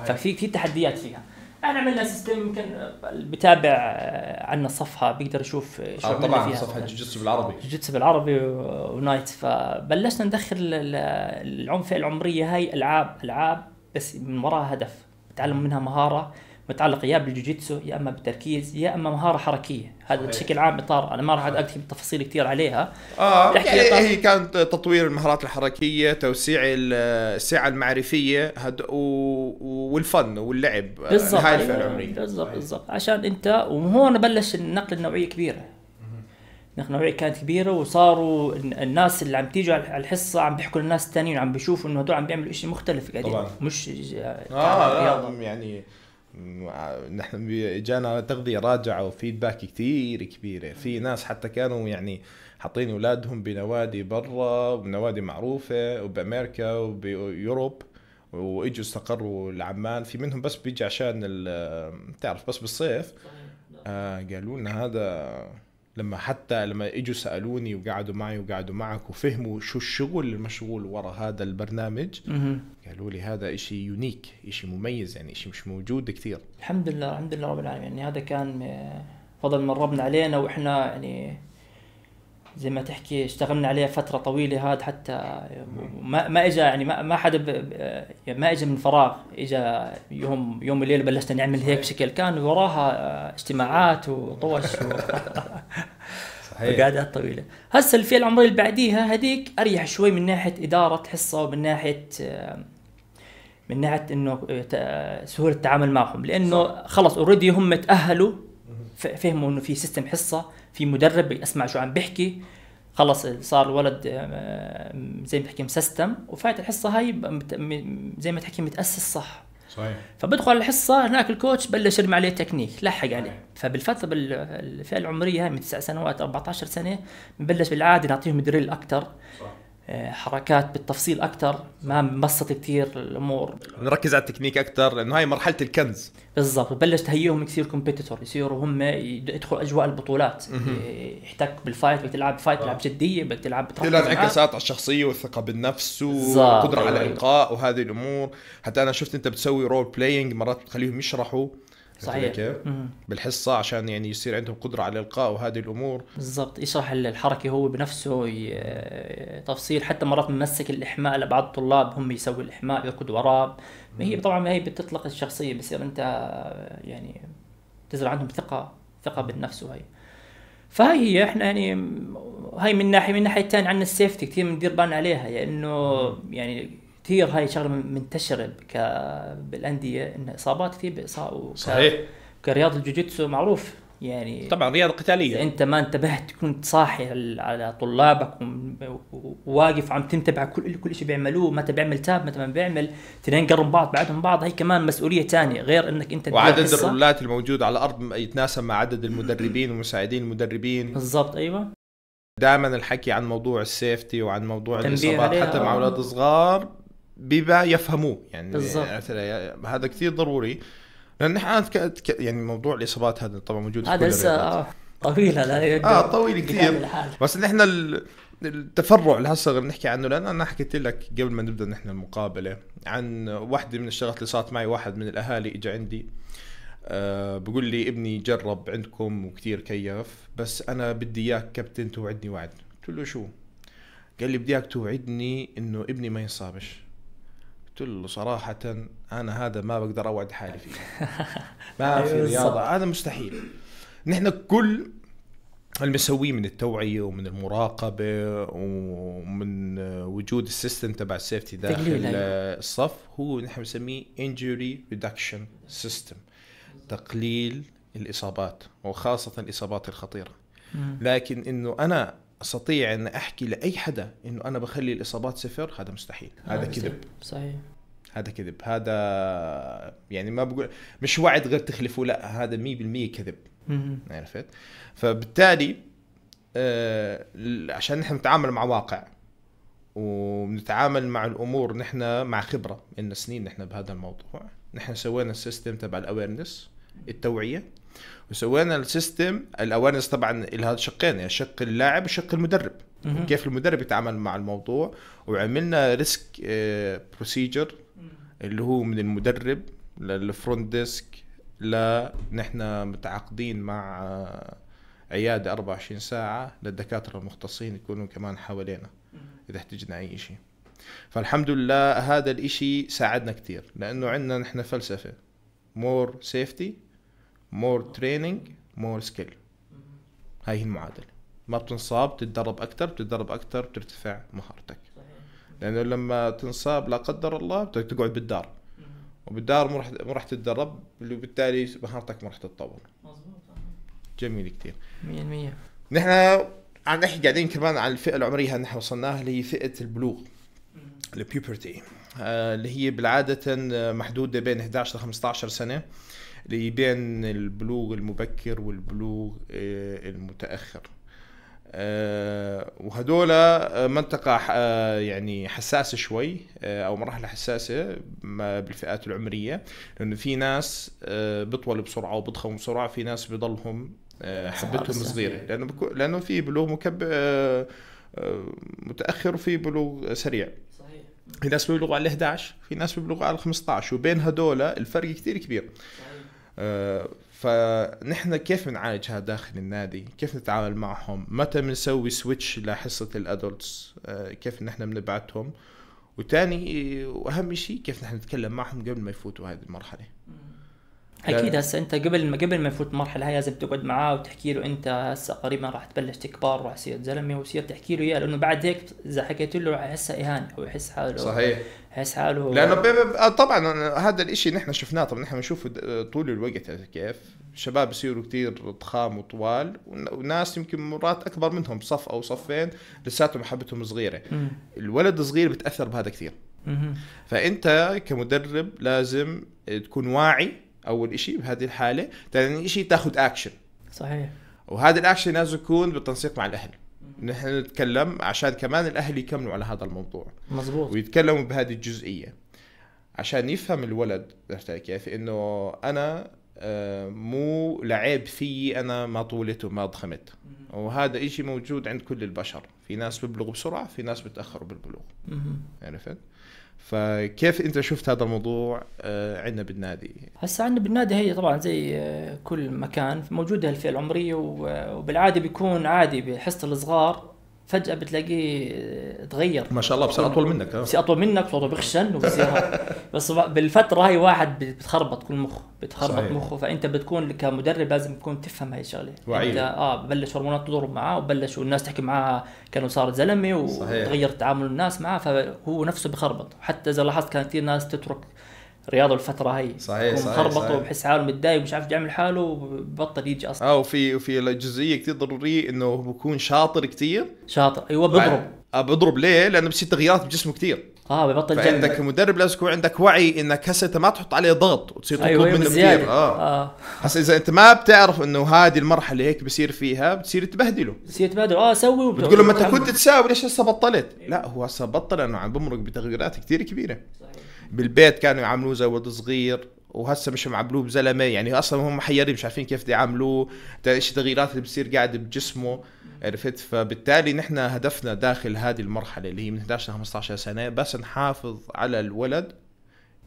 Speaker 1: ففي في تحديات فيها احنا عملنا سيستم يمكن اللي آه، بتابع آه، عنا الصفحه بيقدر يشوف شو آه طبعا فيها صفحه جوجيتسو بالعربي جوجيتسو بالعربي ونايت فبلشنا ندخل الفئه العمريه هاي العاب العاب بس من وراها هدف تعلم منها مهاره متعلقه يا بالجوجيتسو يا اما بالتركيز يا اما مهاره حركيه هذا صحيح. بشكل عام
Speaker 2: اطار انا ما راح ادخل بتفاصيل كثير عليها
Speaker 1: اه يعني هي
Speaker 2: كانت تطوير المهارات الحركيه توسيع السعه المعرفيه هد... و... والفن واللعب آه، بالضبط هاي الفئه العمريه بالضبط بالضبط
Speaker 1: عشان انت وهون بلش النقله النوعيه كبيره نحن نوعية كانت كبيرة وصاروا الناس اللي عم تيجوا على الحصة عم بيحكوا للناس الثانيين عم بيشوفوا انه هدول عم بيعملوا شيء مختلف قاعدين
Speaker 2: مش آه, آه, آه، يعني نحن اجانا تغذيه راجعه وفيدباك كثير كبيره في ناس حتى كانوا يعني حاطين اولادهم بنوادي برا بنوادي معروفه وبامريكا وبيوروب واجوا استقروا لعمان في منهم بس بيجي عشان بتعرف بس بالصيف آه قالوا لنا هذا لما حتى لما اجوا سالوني وقعدوا معي وقعدوا معك وفهموا شو الشغل المشغول ورا هذا البرنامج قالوا لي هذا إشي يونيك إشي مميز يعني إشي مش موجود كثير
Speaker 1: الحمد لله الحمد لله رب العالمين يعني هذا كان
Speaker 2: فضل من ربنا علينا واحنا
Speaker 1: يعني زي ما تحكي اشتغلنا عليه فتره طويله هاد حتى ما ما اجى يعني ما ما حدا يعني ما اجى من فراغ اجى يوم يوم الليل بلشنا نعمل هيك بشكل كان وراها اجتماعات وطوش و... (laughs) صحيح وقعدات طويله هسه الفئه العمريه اللي بعديها هذيك اريح شوي من ناحيه اداره حصه ومن ناحيه من ناحيه انه سهوله التعامل معهم لانه خلص اوريدي هم تاهلوا فهموا انه في سيستم حصه في مدرب اسمع شو عم بيحكي خلص صار الولد آه، زي ما تحكي مسستم وفايت الحصه هاي زي ما تحكي متاسس صح صحيح فبدخل الحصه هناك الكوتش بلش يرمي عليه تكنيك لحق عليه فبالفتره بالفئه العمريه هاي من تسع سنوات 14 سنه بنبلش بالعاده نعطيهم دريل اكثر صح. آه، حركات بالتفصيل اكثر ما مبسط كثير الامور
Speaker 2: نركز على التكنيك اكثر لانه هاي مرحله الكنز
Speaker 1: بالضبط ببلش تهيئهم يصير كومبيتيتور يصيروا هم يدخلوا اجواء البطولات إيه، يحتك بالفايت بدك تلعب فايت تلعب آه. جديه بدك تلعب تلعب انعكاسات
Speaker 2: على الشخصيه والثقه بالنفس والقدره على الالقاء وهذه الامور حتى انا شفت انت بتسوي رول بلاينج مرات بتخليهم يشرحوا صحيح كيف؟ إيه؟ بالحصه عشان يعني يصير عندهم قدره على الالقاء وهذه الامور
Speaker 1: بالضبط يشرح الحركه
Speaker 2: هو بنفسه تفصيل حتى مرات ممسك
Speaker 1: الاحماء لبعض الطلاب هم يسوي الاحماء يركضوا وراه هي طبعا هي بتطلق الشخصيه بصير انت يعني تزرع عندهم ثقه ثقه بالنفس وهي فهي هي احنا يعني هاي من ناحيه من الناحيه الثانيه عندنا السيفتي كثير بندير بالنا عليها لانه يعني كثير هاي شغله منتشره ك... بالانديه ان اصابات كثير بإصابة وك... صحيح كرياضه الجوجيتسو معروف يعني طبعا رياضه قتاليه انت ما انتبهت كنت صاحي على طلابك وواقف وعم تنتبه كل كل شيء بيعملوه متى بيعمل تاب متى ما بيعمل اثنين قرب بعض بعدهم بعض هي كمان مسؤوليه ثانيه غير انك انت وعدد الرولات
Speaker 2: الموجود على الارض يتناسب مع عدد المدربين ومساعدين المدربين بالضبط ايوه دائما الحكي عن موضوع السيفتي وعن موضوع الاصابات حتى مع آه. اولاد صغار بما يفهموه يعني بالزبط. هذا كثير ضروري لان نحن يعني موضوع الاصابات هذا طبعا موجود هذا لسه آه، طويل هذا اه طويل كثير بس نحن التفرع اللي هسه بنحكي عنه لان انا حكيت لك قبل ما نبدا نحن المقابله عن واحده من الشغلات اللي صارت معي واحد من الاهالي اجى عندي أه بقول لي ابني جرب عندكم وكثير كيف بس انا بدي اياك كابتن توعدني وعد قلت له شو قال لي بدي اياك توعدني انه ابني ما ينصابش قلت له صراحة أنا هذا ما بقدر أوعد حالي فيه (laughs) ما في أيوة، رياضة هذا مستحيل نحن كل اللي من التوعية ومن المراقبة ومن وجود السيستم تبع السيفتي داخل أيوة. الصف هو نحن بنسميه injury reduction system تقليل الإصابات وخاصة الإصابات الخطيرة لكن انه انا استطيع ان احكي لاي حدا انه انا بخلي الاصابات صفر هذا مستحيل هذا كذب صحيح هذا كذب هذا يعني ما بقول مش وعد غير تخلفه لا هذا 100% كذب عرفت فبالتالي آه عشان نحن نتعامل مع واقع ونتعامل مع الامور نحن مع خبره إن سنين نحن بهذا الموضوع نحن سوينا السيستم تبع الاويرنس التوعيه وسوينا السيستم الاويرنس طبعا لها شقين يعني شق اللاعب وشق المدرب كيف المدرب يتعامل مع الموضوع وعملنا ريسك بروسيجر آه، اللي هو من المدرب للفرونت ديسك لنحن متعاقدين مع آه، عياده 24 ساعه للدكاتره المختصين يكونوا كمان حوالينا اذا احتجنا اي شيء فالحمد لله هذا الاشي ساعدنا كثير لانه عندنا نحن فلسفه مور سيفتي مور تريننج مور سكيل هاي هي المعادله ما بتنصاب بتتدرب اكثر بتتدرب اكثر بترتفع مهارتك لانه لما تنصاب لا قدر الله بدك تقعد بالدار وبالدار ما راح ما راح تتدرب وبالتالي مهارتك ما راح تتطور مظبوط جميل كثير 100% نحن عم نحكي قاعدين كمان عن الفئه العمريه اللي نحن وصلناها اللي هي فئه البلوغ البيوبرتي آه، اللي هي بالعاده محدوده بين 11 ل 15 سنه بين البلوغ المبكر والبلوغ آه، المتأخر آه، وهدول آه، منطقة يعني حساسة شوي أو مرحلة حساسة بالفئات العمرية لأنه في ناس بطول بسرعة وبضخم بسرعة في ناس بضلهم حبتهم صغيرة لأنه لأنه في بلوغ مكب متأخر وفي بلوغ سريع في ناس بيبلغوا على ال 11 في ناس بيبلغوا على 15 وبين هدول الفرق كثير كبير صحيح. آه، فنحن كيف هذا داخل النادي كيف نتعامل معهم متى بنسوي سويتش لحصة الأدولتس آه، كيف نحن بنبعتهم وتاني آه، واهم شيء كيف نحن نتكلم معهم قبل ما يفوتوا هذه المرحله اكيد
Speaker 1: هسه انت قبل ما قبل ما يفوت المرحله هاي لازم تقعد معاه وتحكي له انت هسه قريبا راح تبلش تكبر وراح تصير زلمه وتصير تحكي له اياه لانه بعد هيك اذا حكيت له راح يحسها اهانه ويحس حاله صحيح يحس حاله لانه بي
Speaker 2: بي آه، طبعا هذا الاشي نحن شفناه طبعا نحن بنشوفه طول الوقت يعني كيف شباب بصيروا كثير ضخام وطوال وناس يمكن مرات اكبر منهم بصف او صفين لساتهم حبتهم صغيره م. الولد الصغير بتاثر بهذا كثير فانت كمدرب لازم تكون واعي اول شيء بهذه الحاله ثاني شيء تاخذ اكشن صحيح وهذا الاكشن لازم يكون بالتنسيق مع الاهل نحن نتكلم عشان كمان الاهل يكملوا على هذا الموضوع مزبوط ويتكلموا بهذه الجزئيه عشان يفهم الولد كيف انه انا آه، مو لعيب فيي انا ما طولت وما ضخمت وهذا إشي موجود عند كل البشر في ناس بيبلغوا بسرعه في ناس بتاخروا بالبلوغ عرفت فكيف انت شفت هذا الموضوع آه، عندنا بالنادي؟
Speaker 1: هسه عندنا بالنادي هي طبعا زي آه، كل مكان موجوده الفئه العمريه آه، وبالعاده بيكون عادي بحصه الصغار فجاه بتلاقيه تغير ما شاء الله بصير اطول منك بصير اطول منك صوته بخشن وبصير بس بالفتره هاي واحد بتخربط كل مخه بتخربط صحيح. مخه فانت بتكون كمدرب لازم تكون تفهم هاي الشغله انت اه بلش هرمونات تضرب معاه وبلش والناس تحكي معاه كانه صار زلمه وتغير تعامل الناس معاه فهو نفسه بخربط حتى اذا لاحظت كان كثير ناس تترك رياضه الفترة هاي صحيح صحيح مخربط وبحس حاله متضايق ومش عارف يعمل حاله وبطل
Speaker 2: يجي اصلا اه وفي وفي جزئية كثير ضرورية انه بكون شاطر كثير شاطر ايوه بيضرب اه بضرب ليه؟ لانه بصير تغييرات بجسمه كثير اه ببطل جنب عندك مدرب لازم يكون عندك وعي انك هسه انت ما تحط عليه ضغط وتصير أيوة، تطلب أيوة منه كثير اه, آه. هسه اذا انت ما بتعرف انه هذه المرحله هيك بصير فيها بتصير تبهدله بتصير تبهدله اه سوي بتقول له ما انت كنت تساوي ليش هسه بطلت؟ لا هو هسه بطل لانه عم بمرق بتغييرات كثير كبيره صحيح. بالبيت كانوا يعاملوه زي ولد صغير وهسه مش معاملوه بزلمه يعني اصلا هم محيرين مش عارفين كيف بده يعاملوه ايش التغييرات اللي بتصير قاعد بجسمه عرفت فبالتالي نحن هدفنا داخل هذه المرحله اللي هي من 11 ل 15 سنه بس نحافظ على الولد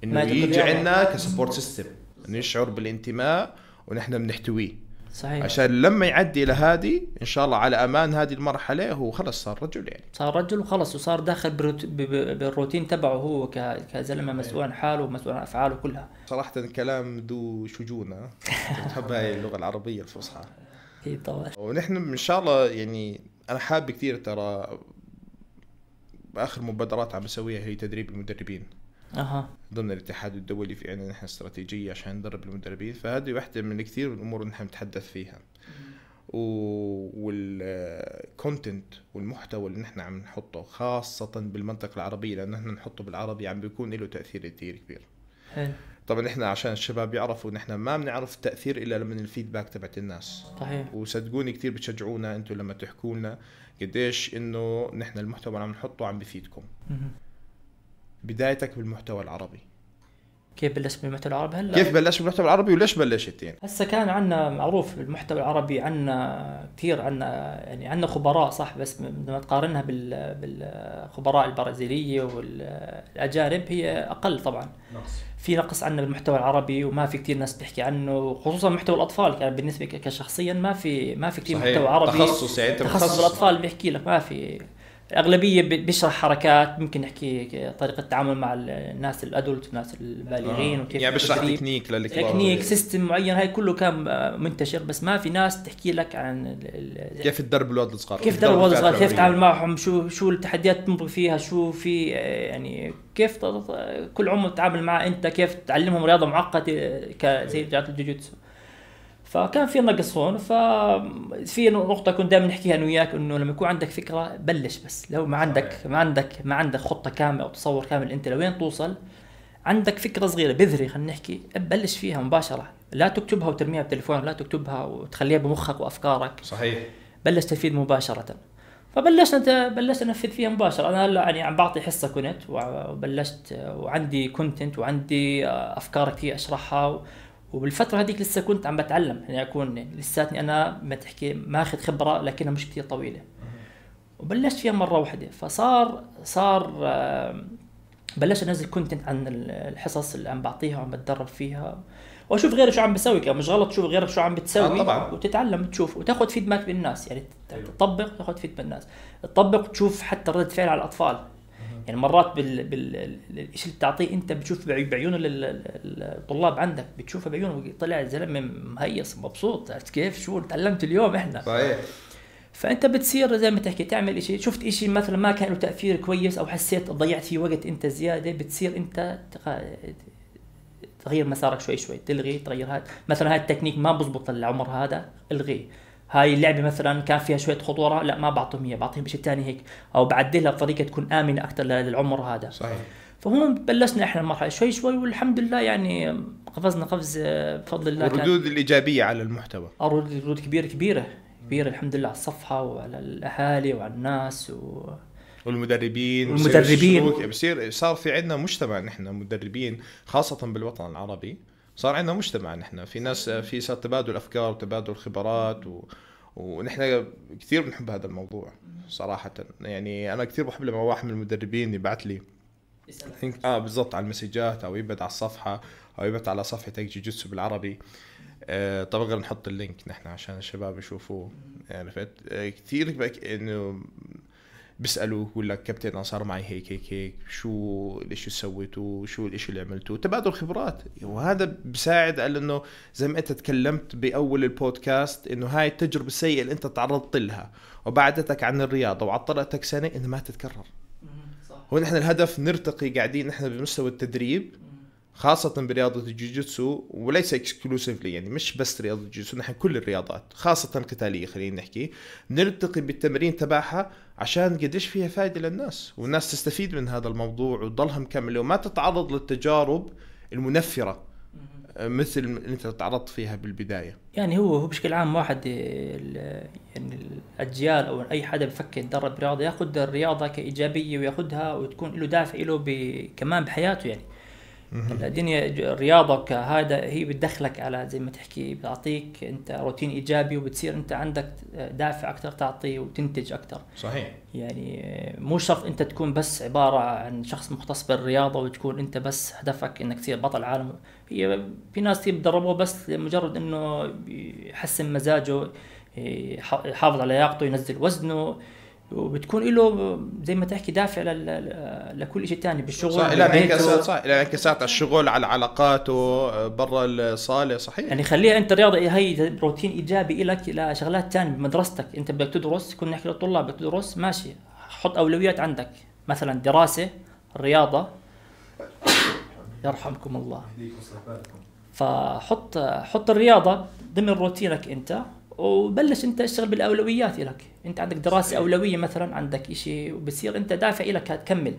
Speaker 2: انه يجي عندنا كسبورت سيستم انه يشعر بالانتماء ونحن بنحتويه
Speaker 1: صحيح عشان
Speaker 2: لما يعدي الى هذه ان شاء الله على امان هذه المرحله هو خلص صار رجل يعني
Speaker 1: صار رجل وخلص وصار داخل بالروتين تبعه هو كزلمه إيه. مسؤول عن حاله ومسؤول عن افعاله كلها صراحه كلام ذو
Speaker 2: شجونه تحب هاي اللغه العربيه الفصحى اي طبعا ونحن ان شاء الله يعني انا حابب كثير ترى اخر مبادرات عم بسويها هي تدريب المدربين اها ضمن الاتحاد الدولي في عندنا نحن استراتيجيه عشان ندرب المدربين فهذه واحده من كثير من الامور اللي نحن نتحدث فيها والكونتنت والمحتوى اللي نحن عم نحطه خاصة بالمنطقة العربية لأن نحن نحطه بالعربي عم بيكون له تأثير كثير كبير. حلو. طبعا احنا عشان الشباب يعرفوا نحن ما بنعرف التاثير الا من الفيدباك تبعت الناس صحيح وصدقوني كثير بتشجعونا انتم لما تحكوا لنا قديش انه نحن المحتوى اللي عم نحطه عم بفيدكم بدايتك بالمحتوى العربي
Speaker 1: كيف بلشت بالمحتوى العربي هلا كيف
Speaker 2: بلشت بالمحتوى العربي وليش بلشت يعني
Speaker 1: هسه كان عندنا معروف بالمحتوى العربي عندنا كثير عندنا يعني عندنا خبراء صح بس لما تقارنها بال بالخبراء البرازيليه والاجانب هي اقل طبعا نقص في نقص عندنا بالمحتوى العربي وما في كثير ناس بتحكي عنه خصوصا محتوى الاطفال كان بالنسبه كشخصيا ما في ما في كثير محتوى عربي تخصص يعني تخصص, تخصص الاطفال بيحكي لك ما في الاغلبيه بيشرح حركات ممكن نحكي طريقه التعامل مع الناس الادلت والناس البالغين آه. وكيف يعني بيشرح تكنيك للكبار تكنيك سيستم معين هاي كله كان منتشر بس ما في ناس تحكي لك عن كيف
Speaker 2: تدرب الاولاد الصغار كيف تدرب الاولاد الصغار كيف تتعامل معهم
Speaker 1: شو شو التحديات تمر فيها شو في يعني كيف كل عمر تتعامل معه انت كيف تعلمهم رياضه معقده زي رياضه الجوجيتسو فكان في نقص هون ففي نقطه كنت دائما نحكيها انا وياك انه لما يكون عندك فكره بلش بس لو ما عندك ما عندك ما عندك خطه كامله او تصور كامل انت لوين توصل عندك فكره صغيره بذره خلينا نحكي بلش فيها مباشره لا تكتبها وترميها بتليفونك لا تكتبها وتخليها بمخك وافكارك صحيح بلش تنفيذ مباشره فبلشنا بلشت انفذ فيها مباشره انا هلا يعني عم بعطي حصه كنت وبلشت وعندي كونتنت وعندي آه، افكار كثير اشرحها وبالفتره هذيك لسه كنت عم بتعلم يعني اكون لساتني انا ما تحكي ماخذ خبره لكنها مش كثير طويله وبلشت فيها مره واحده فصار صار بلشت انزل كونتنت عن الحصص اللي عم بعطيها وعم بتدرب فيها واشوف غيري شو عم بسوي كمان يعني مش غلط تشوف غيرك شو عم بتسوي آه طبعا. وتتعلم تشوف وتاخذ فيدباك من الناس يعني أيوه. تطبق تاخذ فيدباك من الناس تطبق تشوف حتى رد فعل على الاطفال يعني مرات بال بال الشيء اللي بتعطيه انت بتشوف بعيون الطلاب عندك بتشوفه بعيونه طلع الزلمه مهيص مبسوط عرفت كيف شو تعلمت اليوم احنا صحيح فانت بتصير زي ما تحكي تعمل شيء شفت شيء مثلا ما كان له تاثير كويس او حسيت ضيعت فيه وقت انت زياده بتصير انت تغير مسارك شوي شوي تلغي تغير هذا مثلا هذا التكنيك ما بزبط العمر هذا الغيه هاي اللعبه مثلا كان فيها شويه خطوره لا ما بعطيهم اياها بعطيهم شيء ثاني هيك او بعدلها بطريقه تكون امنه اكثر للعمر هذا صحيح فهون بلشنا احنا المرحله شوي شوي والحمد لله يعني قفزنا قفز آه، بفضل الله الردود
Speaker 2: كان... الايجابيه على المحتوى
Speaker 1: آه، ردود كبيره كبيره كبيره الحمد لله على الصفحه
Speaker 2: وعلى الاهالي وعلى الناس و... والمدربين والمدربين بصير صار في عندنا مجتمع نحن مدربين خاصه بالوطن العربي صار عندنا مجتمع نحن في ناس في صار تبادل افكار وتبادل خبرات و... ونحن كثير بنحب هذا الموضوع صراحه يعني انا كثير بحب لما واحد من المدربين يبعث لي اه بالضبط على المسجات او يبعت على الصفحه او يبعت على صفحه جوجيتسو بالعربي آه طبعا نحط اللينك نحن عشان الشباب يشوفوه عرفت يعني آه كثير انه بيسالوه بيقول لك كابتن انا صار معي هيك هيك هيك شو الاشي اللي سويتوه شو الاشي اللي عملته تبادل خبرات وهذا بساعد على انه زي ما انت تكلمت باول البودكاست انه هاي التجربه السيئه اللي انت تعرضت لها وبعدتك عن الرياضه وعطلتك سنه انه ما تتكرر هو نحن الهدف نرتقي قاعدين نحن بمستوى التدريب خاصة برياضة الجوجيتسو وليس اكسكلوسيفلي يعني مش بس رياضة الجوجيتسو نحن كل الرياضات خاصة القتالية خلينا نحكي نلتقي بالتمرين تبعها عشان قديش فيها فائدة للناس والناس تستفيد من هذا الموضوع وتضلها مكملة وما تتعرض للتجارب المنفرة مثل اللي انت تعرضت فيها بالبدايه
Speaker 1: يعني هو هو بشكل عام واحد يعني الاجيال او اي حدا بفكر يتدرب رياضه ياخذ الرياضه كايجابيه وياخذها وتكون له دافع له كمان بحياته يعني الدنيا الرياضه كهذا هي بتدخلك على زي ما تحكي بتعطيك انت روتين ايجابي وبتصير انت عندك دافع اكثر تعطي وتنتج اكثر صحيح يعني مو شرط انت تكون بس عباره عن شخص مختص بالرياضه وتكون انت بس هدفك انك تصير بطل عالم هي في ناس بيتدربوها بس لمجرد انه يحسن مزاجه يحافظ على لياقته ينزل وزنه وبتكون له زي ما تحكي دافع لكل شيء ثاني بالشغل صح الى انعكاسات صح
Speaker 2: الى انعكاسات الشغل على علاقاته برا الصاله صحيح
Speaker 1: يعني خليها انت الرياضه هي بروتين ايجابي لك لشغلات ثانيه بمدرستك انت بدك تدرس كنا نحكي للطلاب بدك تدرس ماشي حط اولويات عندك مثلا دراسه رياضه يرحمكم الله فحط حط الرياضه ضمن روتينك انت وبلش انت تشتغل بالاولويات لك انت عندك دراسه اولويه مثلا عندك شيء وبصير انت دافع لك تكمل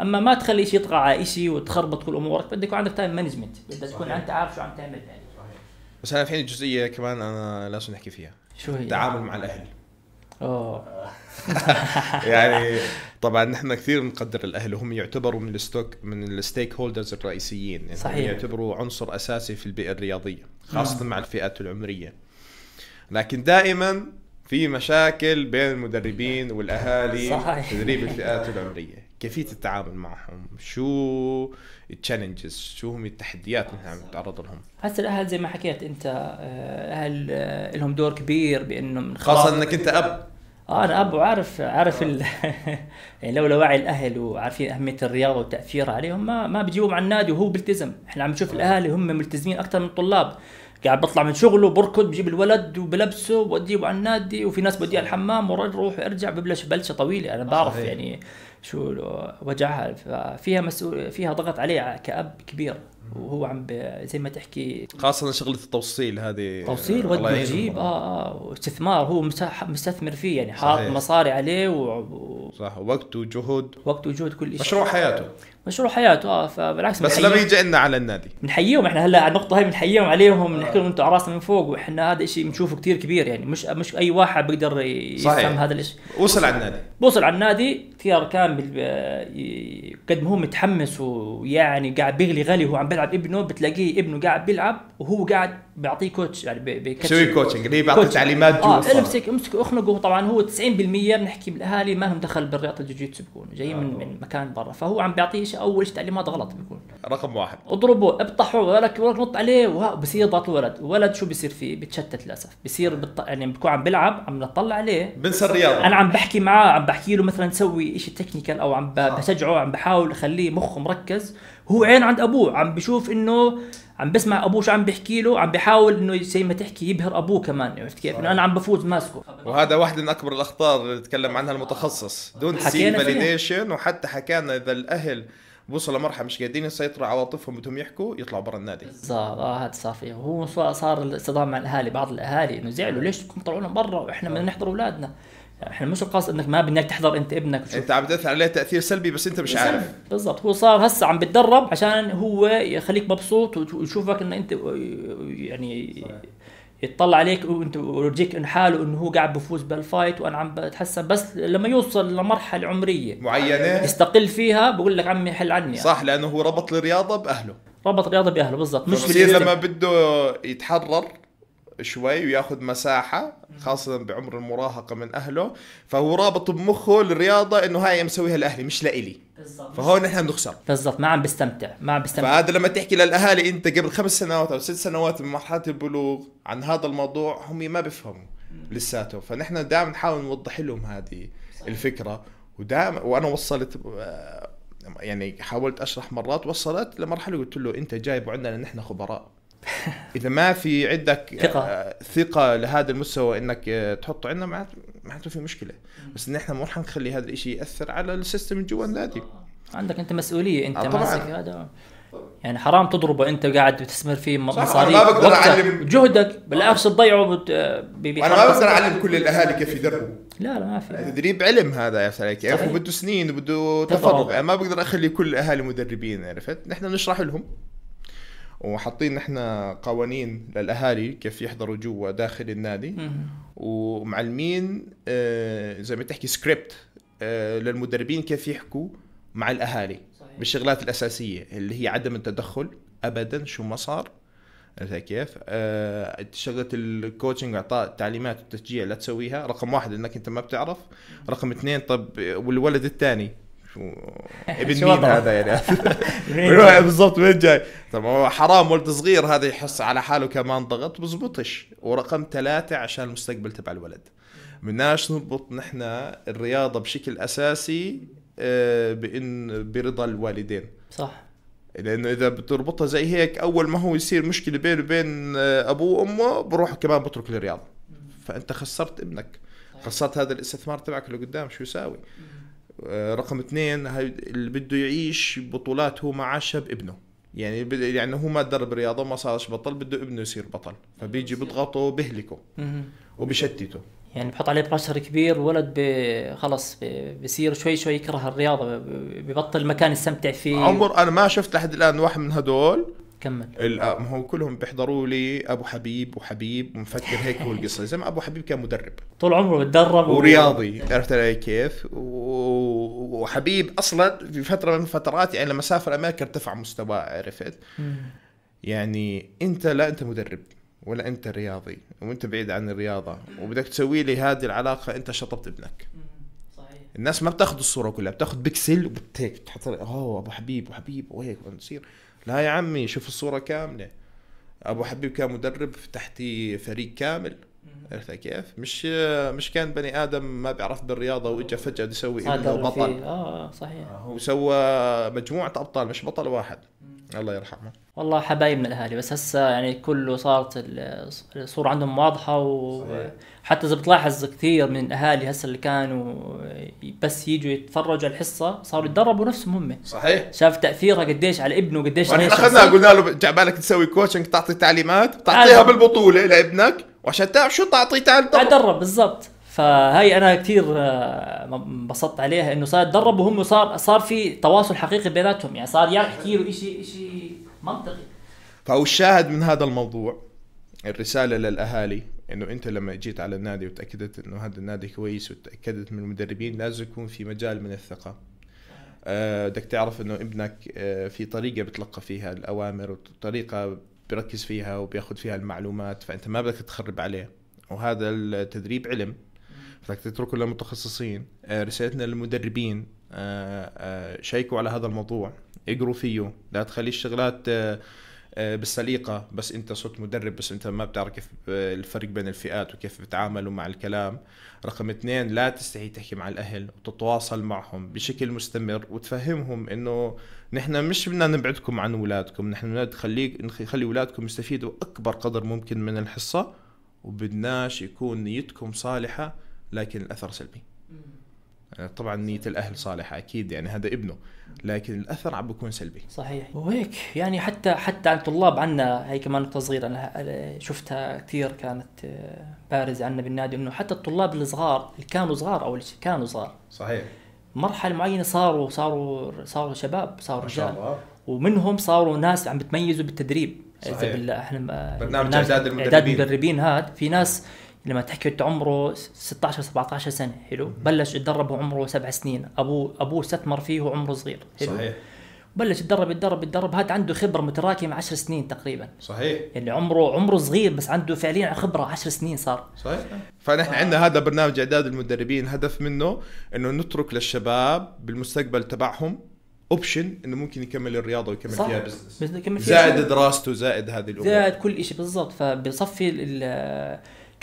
Speaker 1: اما ما تخلي شيء يطغى على شيء وتخربط كل امورك بدك يكون عندك تايم مانجمنت بدك تكون انت عارف شو عم تعمل يعني صحيح.
Speaker 2: بس انا الحين جزئيه كمان انا لازم نحكي فيها شو هي التعامل مع الاهل اوه (laughs) يعني طبعا نحن كثير بنقدر الاهل وهم يعتبروا من الستوك من الستيك هولدرز الرئيسيين يعني صحيح يعتبروا عنصر اساسي في البيئه الرياضيه خاصه مم. مع الفئات العمريه لكن دائما في مشاكل بين المدربين والاهالي صحيح. تدريب الفئات العمريه كيفيه التعامل معهم شو التشالنجز شو هم التحديات اللي عم نتعرض لهم
Speaker 1: هسه الاهل زي ما حكيت انت آه، اهل آه، لهم دور كبير بانه خاصه انك انت اب اه انا اب وعارف عارف ال... (laughs) يعني لولا وعي الاهل وعارفين اهميه الرياضه وتاثيرها عليهم ما ما بيجيبوهم على النادي وهو بيلتزم، احنا عم نشوف الاهالي هم ملتزمين اكثر من الطلاب، قاعد بطلع من شغله بركض بجيب الولد وبلبسه وبوديه على النادي وفي ناس بوديه الحمام وروح ارجع ببلش بلشه طويله انا بعرف صحيح. يعني شو وجعها فيها مسؤول فيها ضغط عليه كاب كبير وهو عم زي ما تحكي
Speaker 2: خاصة شغلة التوصيل هذه توصيل ودي وجيب اه
Speaker 1: اه واستثمار هو مستثمر فيه يعني حاط مصاري عليه
Speaker 2: و... صح وقت وجهد وقت وجهد كل شيء مشروع حياته
Speaker 1: مشروع حياته آه، فبالعكس بس لما يجي لنا على النادي بنحييهم احنا هلا على النقطه هاي بنحييهم عليهم بنحكي لهم انتم على راسنا من فوق واحنا هذا الشيء بنشوفه كثير كبير يعني مش مش اي واحد بيقدر يفهم هذا الشيء وصل على النادي وصل على النادي كثير كان قد ما هو متحمس ويعني قاعد بيغلي غلي وهو عم بيلعب ابنه بتلاقيه ابنه قاعد بيلعب وهو قاعد بيعطيه كوتش يعني بيسوي كوتشنج اللي بيعطيه تعليمات جوز اه امسك امسك اخنقه طبعا هو 90% بنحكي من الاهالي ما لهم دخل بالرياضه الجوجيتسو بيكونوا جايين آه. من آه. من مكان برا فهو عم بيعطيه شيء اول شيء تعليمات غلط بيكون رقم واحد اضربه ابطحه ولك ولك نط عليه بصير ضغط الولد الولد شو بصير فيه بتشتت للاسف بصير بط... يعني بكون عم بلعب عم نطلع عليه بنسى الرياضه انا عم بحكي معاه عم بحكي له مثلا سوي شيء تكنيكال او عم آه. بشجعه عم بحاول اخليه مخه مركز هو عين عند ابوه عم بشوف انه عم بسمع ابوه شو عم بيحكي له عم بحاول انه زي ما تحكي يبهر ابوه كمان عرفت كيف؟ انه انا عم بفوز ماسكه
Speaker 2: وهذا واحد من اكبر الاخطار اللي تكلم عنها المتخصص دون سي فاليديشن وحتى حكى لنا اذا الاهل وصل لمرحله مش قادرين يسيطروا على عواطفهم بدهم يحكوا يطلعوا برا النادي بالظبط هذا صار فيه وهو
Speaker 1: صار الاصطدام مع الاهالي بعض الاهالي انه زعلوا ليش بدكم طلعونا برا واحنا بدنا آه. نحضر اولادنا احنا مش القصد انك ما بدك تحضر انت ابنك انت عم
Speaker 2: تاثر عليه تاثير سلبي بس انت مش عارف
Speaker 1: بالضبط هو صار هسه عم بتدرب عشان هو يخليك مبسوط ويشوفك ان انت يعني صحيح. يطلع عليك وانت ويرجيك ان حاله انه هو قاعد بفوز بالفايت وانا عم بتحسن بس لما يوصل لمرحله عمريه معينه يستقل فيها بقول لك عمي حل عني صح لانه هو ربط الرياضه باهله ربط الرياضه باهله بالضبط مش لما
Speaker 2: بده يتحرر شوي وياخذ مساحه خاصه بعمر المراهقه من اهله فهو رابط بمخه الرياضه انه هاي مسويها لاهلي مش لإلي بالضبط فهون نحن بنخسر بالضبط ما عم بستمتع ما عم بستمتع فهذا لما تحكي للاهالي انت قبل خمس سنوات او ست سنوات من مرحله البلوغ عن هذا الموضوع هم ما بيفهموا لساته فنحن دائما نحاول نوضح لهم هذه الفكره ودائما وانا وصلت آه، يعني حاولت اشرح مرات وصلت لمرحله قلت له انت جايب عندنا نحن خبراء (laughs) اذا ما في عندك آه، ثقه ثقه لهذا المستوى انك آه، تحطه عندنا معناته معناته في مشكله بس نحن ما مو رح نخلي هذا الشيء ياثر على السيستم جوا النادي عندك انت مسؤوليه انت آه، ماسك هذا
Speaker 1: يعني حرام تضربه انت قاعد بتستثمر فيه مصاري ما بقدر اعلم
Speaker 2: جهدك بالعكس تضيعه بت... انا ما بقدر اعلم كل الاهالي كيف يدربوا لا لا ما في تدريب علم هذا يا سلام يعني وبده سنين وبده تفرغ ما بقدر اخلي كل الاهالي مدربين عرفت نحن بنشرح لهم وحاطين نحن قوانين للاهالي كيف يحضروا جوا داخل النادي ومعلمين آه، زي ما تحكي سكريبت آه، للمدربين كيف يحكوا مع الاهالي صحيح. بالشغلات الاساسيه اللي هي عدم التدخل ابدا شو ما صار كيف؟ آه شغله الكوتشنج اعطاء التعليمات والتشجيع لا تسويها، رقم واحد انك انت ما بتعرف، رقم اثنين طب والولد الثاني شو (laughs) ابن مين هذا يعني (laughs) (laughs) بالضبط وين جاي طب هو حرام ولد صغير هذا يحس على حاله كمان ضغط بزبطش ورقم ثلاثة عشان المستقبل تبع الولد بدناش نضبط نحن الرياضة بشكل أساسي آه، بإن برضا الوالدين صح لانه اذا بتربطها زي هيك اول ما هو يصير مشكله بينه وبين آه، ابوه وامه بروح كمان بترك الرياضه فانت خسرت ابنك خسرت هذا الاستثمار تبعك اللي قدام شو يساوي آه، رقم اثنين اللي بده يعيش بطولات هو ما عاشها بابنه يعني يعني هو ما درب رياضه ما صارش بطل بده ابنه يصير بطل فبيجي بيضغطه بهلكه وبشتته
Speaker 1: يعني بحط عليه برشر كبير ولد خلص بصير شوي شوي يكره الرياضه ببطل مكان يستمتع فيه عمر
Speaker 2: انا ما شفت لحد الان واحد من هدول كمل آه، هو كلهم بيحضروا لي ابو حبيب وحبيب ومفكر هيك هو القصه زي ما ابو حبيب كان مدرب طول عمره بتدرب ورياضي و... عرفت علي كيف وحبيب اصلا في فتره من الفترات يعني لما سافر امريكا ارتفع مستواه عرفت يعني انت لا انت مدرب ولا انت رياضي وانت بعيد عن الرياضه وبدك تسوي لي هذه العلاقه انت شطبت ابنك الناس ما بتاخذ الصوره كلها بتاخذ بكسل وبتيك بتحط اوه ابو حبيب وحبيب وهيك ونصير لا يا عمي شوف الصوره كامله ابو حبيب كان مدرب تحتي فريق كامل عرفت كيف؟ مش مش كان بني ادم ما بيعرف بالرياضه واجى فجاه بده يسوي ابنه بطل اه, آه، صحيح آه، وسوى مجموعه ابطال مش بطل واحد الله يرحمه
Speaker 1: والله حبايبنا الاهالي بس هسه يعني كله صارت الصوره عندهم واضحه و صحيح. حتى اذا بتلاحظ كثير من الاهالي هسه اللي كانوا بس يجوا يتفرجوا على الحصه صاروا يتدربوا نفسهم هم صحيح شاف
Speaker 2: تاثيرها قديش على ابنه قديش احنا اخذناها قلنا له جعبالك تسوي كوتشنج تعطي تعليمات تعطيها بالبطوله لابنك وعشان تعرف شو تعطي تعليم تدرب بالضبط
Speaker 1: فهي انا كثير آه، انبسطت عليها انه صار يتدربوا هم صار صار في تواصل حقيقي بيناتهم يعني صار يحكي له شيء شيء منطقي
Speaker 2: فهو الشاهد من هذا الموضوع الرساله للاهالي انه انت لما جيت على النادي وتاكدت انه هذا النادي كويس وتاكدت من المدربين لازم يكون في مجال من الثقه آه، بدك تعرف انه ابنك آه، في طريقه بتلقى فيها الاوامر وطريقه بيركز فيها وبياخذ فيها المعلومات فانت ما بدك تخرب عليه وهذا التدريب علم بدك تتركه للمتخصصين آه، رسالتنا للمدربين شيكوا على هذا الموضوع اقروا فيه لا تخلي الشغلات آه، بالسليقه بس انت صرت مدرب بس انت ما بتعرف كيف آه، الفرق بين الفئات وكيف بتعاملوا مع الكلام رقم اثنين لا تستحي تحكي مع الاهل وتتواصل معهم بشكل مستمر وتفهمهم انه نحن مش بدنا نبعدكم عن اولادكم نحن بدنا نخليك نخلي اولادكم يستفيدوا اكبر قدر ممكن من الحصه وبدناش يكون نيتكم صالحه لكن الاثر سلبي آه، طبعا نية الأهل صالحة أكيد يعني هذا ابنه لكن الأثر عم بكون سلبي صحيح
Speaker 1: وهيك يعني حتى حتى عن الطلاب عنا هي كمان نقطة صغيرة أنا آه، شفتها كثير كانت آه، بارزة عنا بالنادي إنه حتى الطلاب الصغار اللي كانوا صغار أو اللي كانوا صغار صحيح مرحلة معينة صاروا صاروا صاروا شباب صاروا رجال ومنهم صاروا ناس عم بتميزوا بالتدريب صحيح بالله احنا برنامج اعداد المدربين اعداد المدربين هذا في ناس لما تحكي انت عمره 16 17 سنه حلو بلش يتدرب وعمره سبع سنين ابوه ابوه استثمر فيه وعمره صغير حلو صحيح بلش يتدرب يتدرب يتدرب هذا عنده خبره متراكمه 10 سنين تقريبا صحيح يعني عمره عمره صغير بس عنده فعليا خبره
Speaker 2: 10 سنين صار صحيح فنحن عندنا هذا برنامج اعداد المدربين هدف منه انه نترك للشباب بالمستقبل تبعهم اوبشن انه ممكن يكمل الرياضه ويكمل صح. فيها بزنس يكمل فيها زائد دراسته زائد هذه الامور زائد كل شيء بالضبط
Speaker 1: فبصفي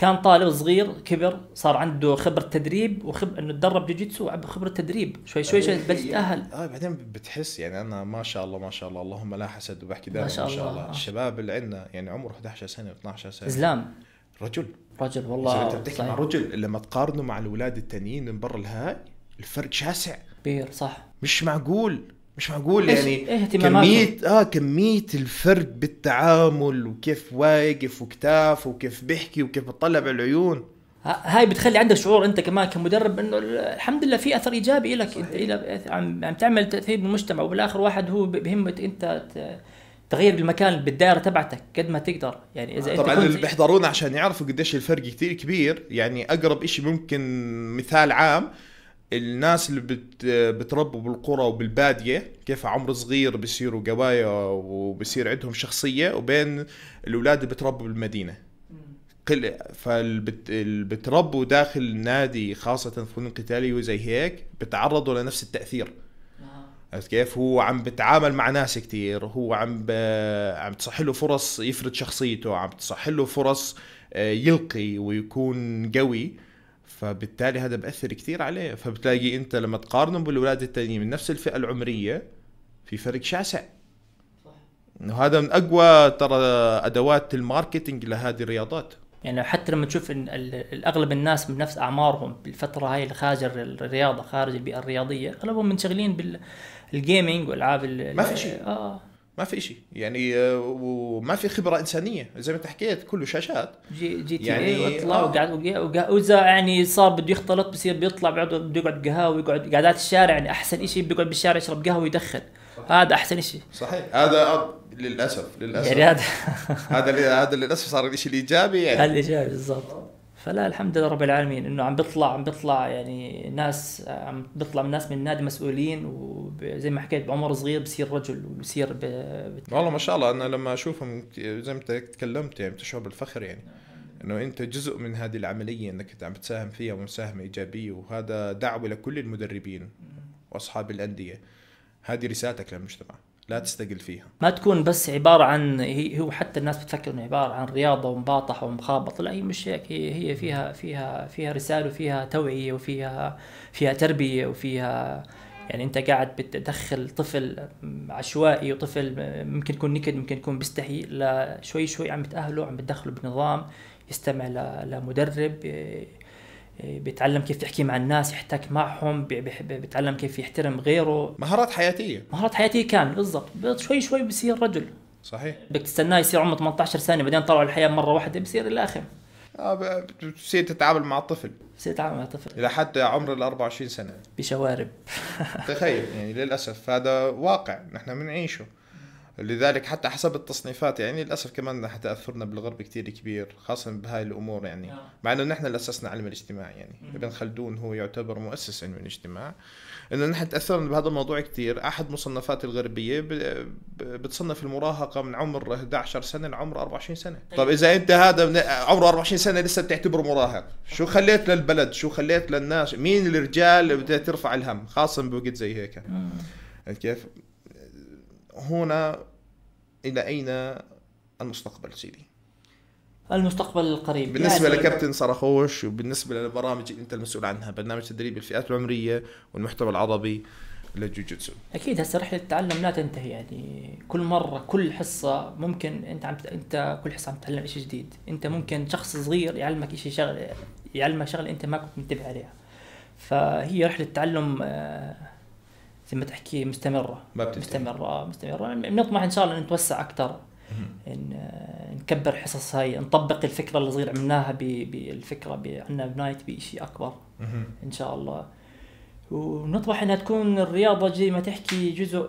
Speaker 1: كان طالب صغير كبر صار عنده خبره تدريب وخب انه تدرب جوجيتسو خبر تدريب شوي شوي شوي بس يتاهل اه بعدين
Speaker 2: بتحس يعني انا ما شاء الله ما شاء الله اللهم لا حسد وبحكي دائما ما شاء الله, ما شاء الله. آه. الشباب اللي عندنا يعني عمره 11 سنه و12 سنه زلام رجل رجل والله انت بتحكي مع رجل لما تقارنه مع الاولاد التانيين من برا الهاي الفرق شاسع كبير صح مش معقول مش معقول إيه، يعني إيه، كمية اه كمية الفرق بالتعامل وكيف واقف وكتاف وكيف بيحكي وكيف بتطلع بالعيون
Speaker 1: هاي بتخلي عندك شعور انت كمان كمدرب انه الحمد لله في اثر ايجابي لك انت إيه، عم, عم تعمل تاثير بالمجتمع وبالاخر واحد هو
Speaker 2: بهمه انت تغير المكان بالدائره تبعتك قد ما تقدر
Speaker 1: يعني اذا طبعا اللي بيحضرونا
Speaker 2: عشان يعرفوا قديش الفرق كثير كبير يعني اقرب شيء ممكن مثال عام الناس اللي بت بتربوا بالقرى وبالباديه كيف عمر صغير بيصيروا قوايا وبصير عندهم شخصيه وبين الاولاد اللي بتربوا بالمدينه قل بتربوا داخل النادي خاصه فنون قتاليه وزي هيك بتعرضوا لنفس التاثير آه. عرفت كيف هو عم بتعامل مع ناس كتير هو عم ب... عم تصح له فرص يفرد شخصيته عم تصح له فرص آه، يلقي ويكون قوي فبالتالي هذا بأثر كثير عليه فبتلاقي انت لما تقارنهم بالولاد التانيين من نفس الفئه العمريه في فرق شاسع انه هذا من اقوى ترى ادوات الماركتينج لهذه الرياضات
Speaker 1: يعني حتى لما تشوف ان اغلب الناس من نفس اعمارهم بالفتره هاي اللي خارج الرياضه خارج البيئه الرياضيه اغلبهم منشغلين بالجيمنج والالعاب ما
Speaker 2: في شيء اه ما في شيء يعني وما في خبره انسانيه زي ما انت حكيت كله شاشات جي, جي تي إيه يعني آه.
Speaker 1: وقعد واذا يعني صار بده يختلط بصير بيطلع بعد بده يقعد قهاوي يقعد قعدات الشارع يعني احسن شيء بيقعد بالشارع يشرب قهوه ويدخن هذا احسن شيء صحيح
Speaker 2: هذا أب... للاسف للاسف يعني هذا هذا هذا للاسف صار الشيء الايجابي يعني الايجابي
Speaker 1: بالضبط فلا الحمد لله رب العالمين انه عم بيطلع عم بيطلع يعني ناس عم بيطلع من ناس من النادي مسؤولين وزي ما حكيت بعمر صغير بصير رجل وبصير
Speaker 2: والله ما شاء الله انا لما اشوفهم زي ما تكلمت يعني بتشعر بالفخر يعني انه انت جزء من هذه العمليه انك انت عم بتساهم فيها ومساهمه ايجابيه وهذا دعوه لكل المدربين واصحاب الانديه هذه رسالتك للمجتمع لا تستقل فيها
Speaker 1: ما تكون بس عباره عن هو حتى الناس بتفكر انه عباره عن رياضه ومباطحه ومخابط لا هي مش هيك هي فيها فيها فيها رساله وفيها توعيه وفيها فيها تربيه وفيها يعني انت قاعد بتدخل طفل عشوائي وطفل ممكن يكون نكد ممكن يكون بيستحي لشوي شوي عم بتاهله عم بتدخله بنظام يستمع لمدرب بيتعلم كيف يحكي مع الناس يحتك معهم بيتعلم كيف يحترم غيره مهارات حياتيه مهارات حياتيه كامله بالضبط شوي شوي بصير رجل صحيح بدك تستناه يصير عمره 18 سنه بعدين طلعوا الحياه مره
Speaker 2: واحده بصير الى اخره آه، بتصير تتعامل مع الطفل بتصير تتعامل مع الطفل الى حتى عمر ال 24 سنه بشوارب تخيل يعني للاسف هذا واقع نحن بنعيشه لذلك حتى حسب التصنيفات يعني للاسف كمان رح تاثرنا بالغرب كثير كبير خاصه بهاي الامور يعني نعم. مع انه نحن اللي اسسنا علم الاجتماع يعني ابن خلدون هو يعتبر مؤسس علم الاجتماع انه نحن تاثرنا بهذا الموضوع كثير احد مصنفات الغربيه بتصنف المراهقه من عمر 11 سنه لعمر 24 سنه طيب, طيب اذا انت هذا من عمره 24 سنه لسه بتعتبره مراهق شو خليت للبلد شو خليت للناس مين الرجال اللي بدها ترفع الهم خاصه بوقت زي هيك نعم. كيف هنا الى اين المستقبل سيدي؟ المستقبل القريب بالنسبه يعني لكابتن صرخوش وبالنسبه للبرامج اللي انت المسؤول عنها برنامج تدريب الفئات العمريه والمحتوى العربي للجوجيتسو
Speaker 1: اكيد هسه رحله التعلم لا تنتهي يعني كل مره كل حصه ممكن انت عم انت كل حصه عم تتعلم شيء جديد انت ممكن شخص صغير يعلمك شيء شغله يعلمك شغله انت ما كنت منتبه عليها فهي رحله تعلم آه زي ما تحكي مستمره ما بتنتهي. مستمره مستمره بنطمح ان شاء الله نتوسع اكثر آه، نكبر حصص هاي نطبق الفكره اللي صغير عملناها بالفكره عندنا بنايت بشيء اكبر ان شاء الله ونطمح انها تكون الرياضه زي ما تحكي جزء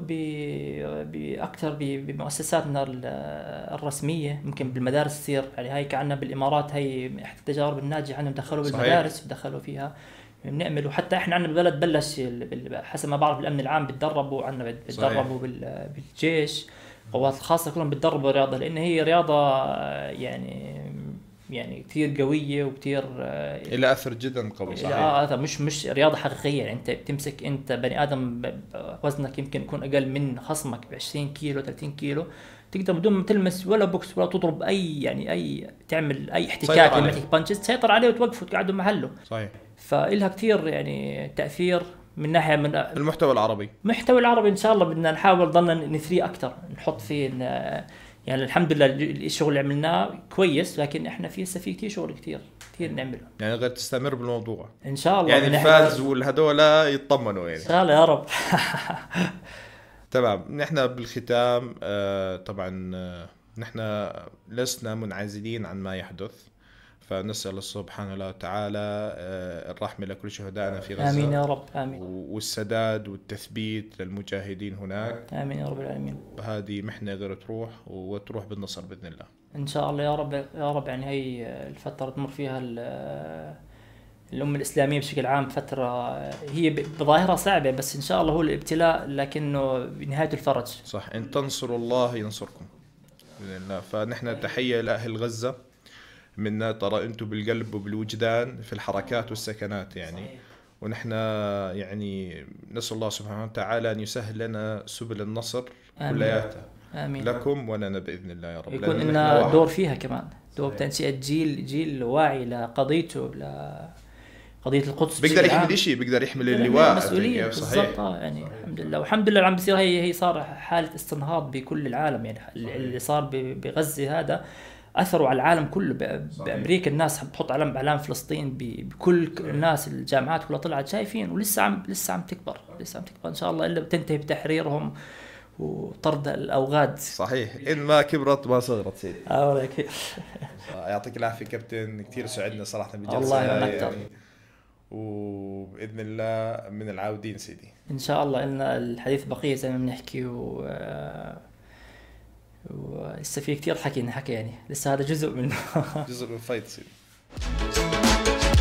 Speaker 1: باكثر بمؤسساتنا آه، الرسميه ممكن بالمدارس تصير يعني هاي كعنا بالامارات هي احدى التجارب الناجحه انهم دخلوا بالمدارس ودخلوا فيها بنعمل وحتى احنا عندنا بالبلد بلش حسب ما بعرف الامن العام بتدربوا عندنا بتدربوا بالجيش القوات الخاصه كلهم بتدربوا الرياضه لان هي رياضه آه، يعني يعني كثير قويه وكثير آه، الى اثر جدا قوي صحيح آه اثر مش مش رياضه حقيقيه يعني انت بتمسك انت بني ادم وزنك يمكن يكون اقل من خصمك ب 20 كيلو 30 كيلو تقدر بدون ما تلمس ولا بوكس ولا تضرب اي يعني اي تعمل اي احتكاك ولا تسيطر عليه وتوقفه وتقعده محله صحيح فإلها كثير يعني تاثير من ناحيه من المحتوى العربي المحتوى العربي ان شاء الله بدنا نحاول ضلنا نثري اكثر نحط فيه يعني الحمد لله الشغل اللي عملناه كويس لكن احنا في لسه في كثير شغل كثير كثير نعمله
Speaker 2: يعني غير تستمر بالموضوع ان شاء الله يعني الفاز والهدول يطمنوا يعني ان شاء الله يا رب (laughs) تمام نحن بالختام آه، طبعا آه، نحن لسنا منعزلين عن ما يحدث فنسأل الله سبحانه وتعالى آه، الرحمة لكل شهدائنا في غزة آمين يا رب آمين والسداد والتثبيت للمجاهدين هناك آمين يا رب العالمين هذه محنة غير تروح وتروح بالنصر بإذن الله
Speaker 1: إن شاء الله يا رب يا رب يعني هي الفترة تمر فيها الأمة الإسلامية بشكل عام فترة هي بظاهرها صعبة بس إن شاء الله هو الابتلاء لكنه بنهاية الفرج صح
Speaker 2: إن تنصروا الله ينصركم بإذن الله فنحن تحية لأهل غزة منا ترى انتم بالقلب وبالوجدان في الحركات والسكنات يعني صحيح. ونحن يعني نسال الله سبحانه وتعالى ان يسهل لنا سبل النصر كلياتها امين لكم ولنا باذن الله يا رب يكون لنا دور فيها
Speaker 1: كمان دور تنشئه جيل جيل واعي لقضيته ل قضيه القدس بيقدر يحمل شيء بيقدر يحمل اللواء مسؤوليه بالضبط آه، يعني صحيح. الحمد لله والحمد لله اللي عم بيصير هي هي صار حاله استنهاض بكل العالم يعني اللي صار بغزه هذا اثروا على العالم كله بامريكا الناس بتحط علم بعلام فلسطين بكل إيه. الناس الجامعات كلها طلعت شايفين ولسه عم لسه عم تكبر لسه عم تكبر ان شاء الله الا بتنتهي بتحريرهم
Speaker 2: وطرد الاوغاد صحيح ان ما كبرت ما صغرت سيدي الله (laughs) يعطيك العافيه كابتن كثير سعدنا صراحه بجلسه الله يعني وباذن الله من العاودين سيدي
Speaker 1: ان شاء الله لنا الحديث بقيه زي ما بنحكي و آه، ولسه في كثير حكي حكي يعني لسه هذا جزء منه
Speaker 2: جزء من الفايت (laughs)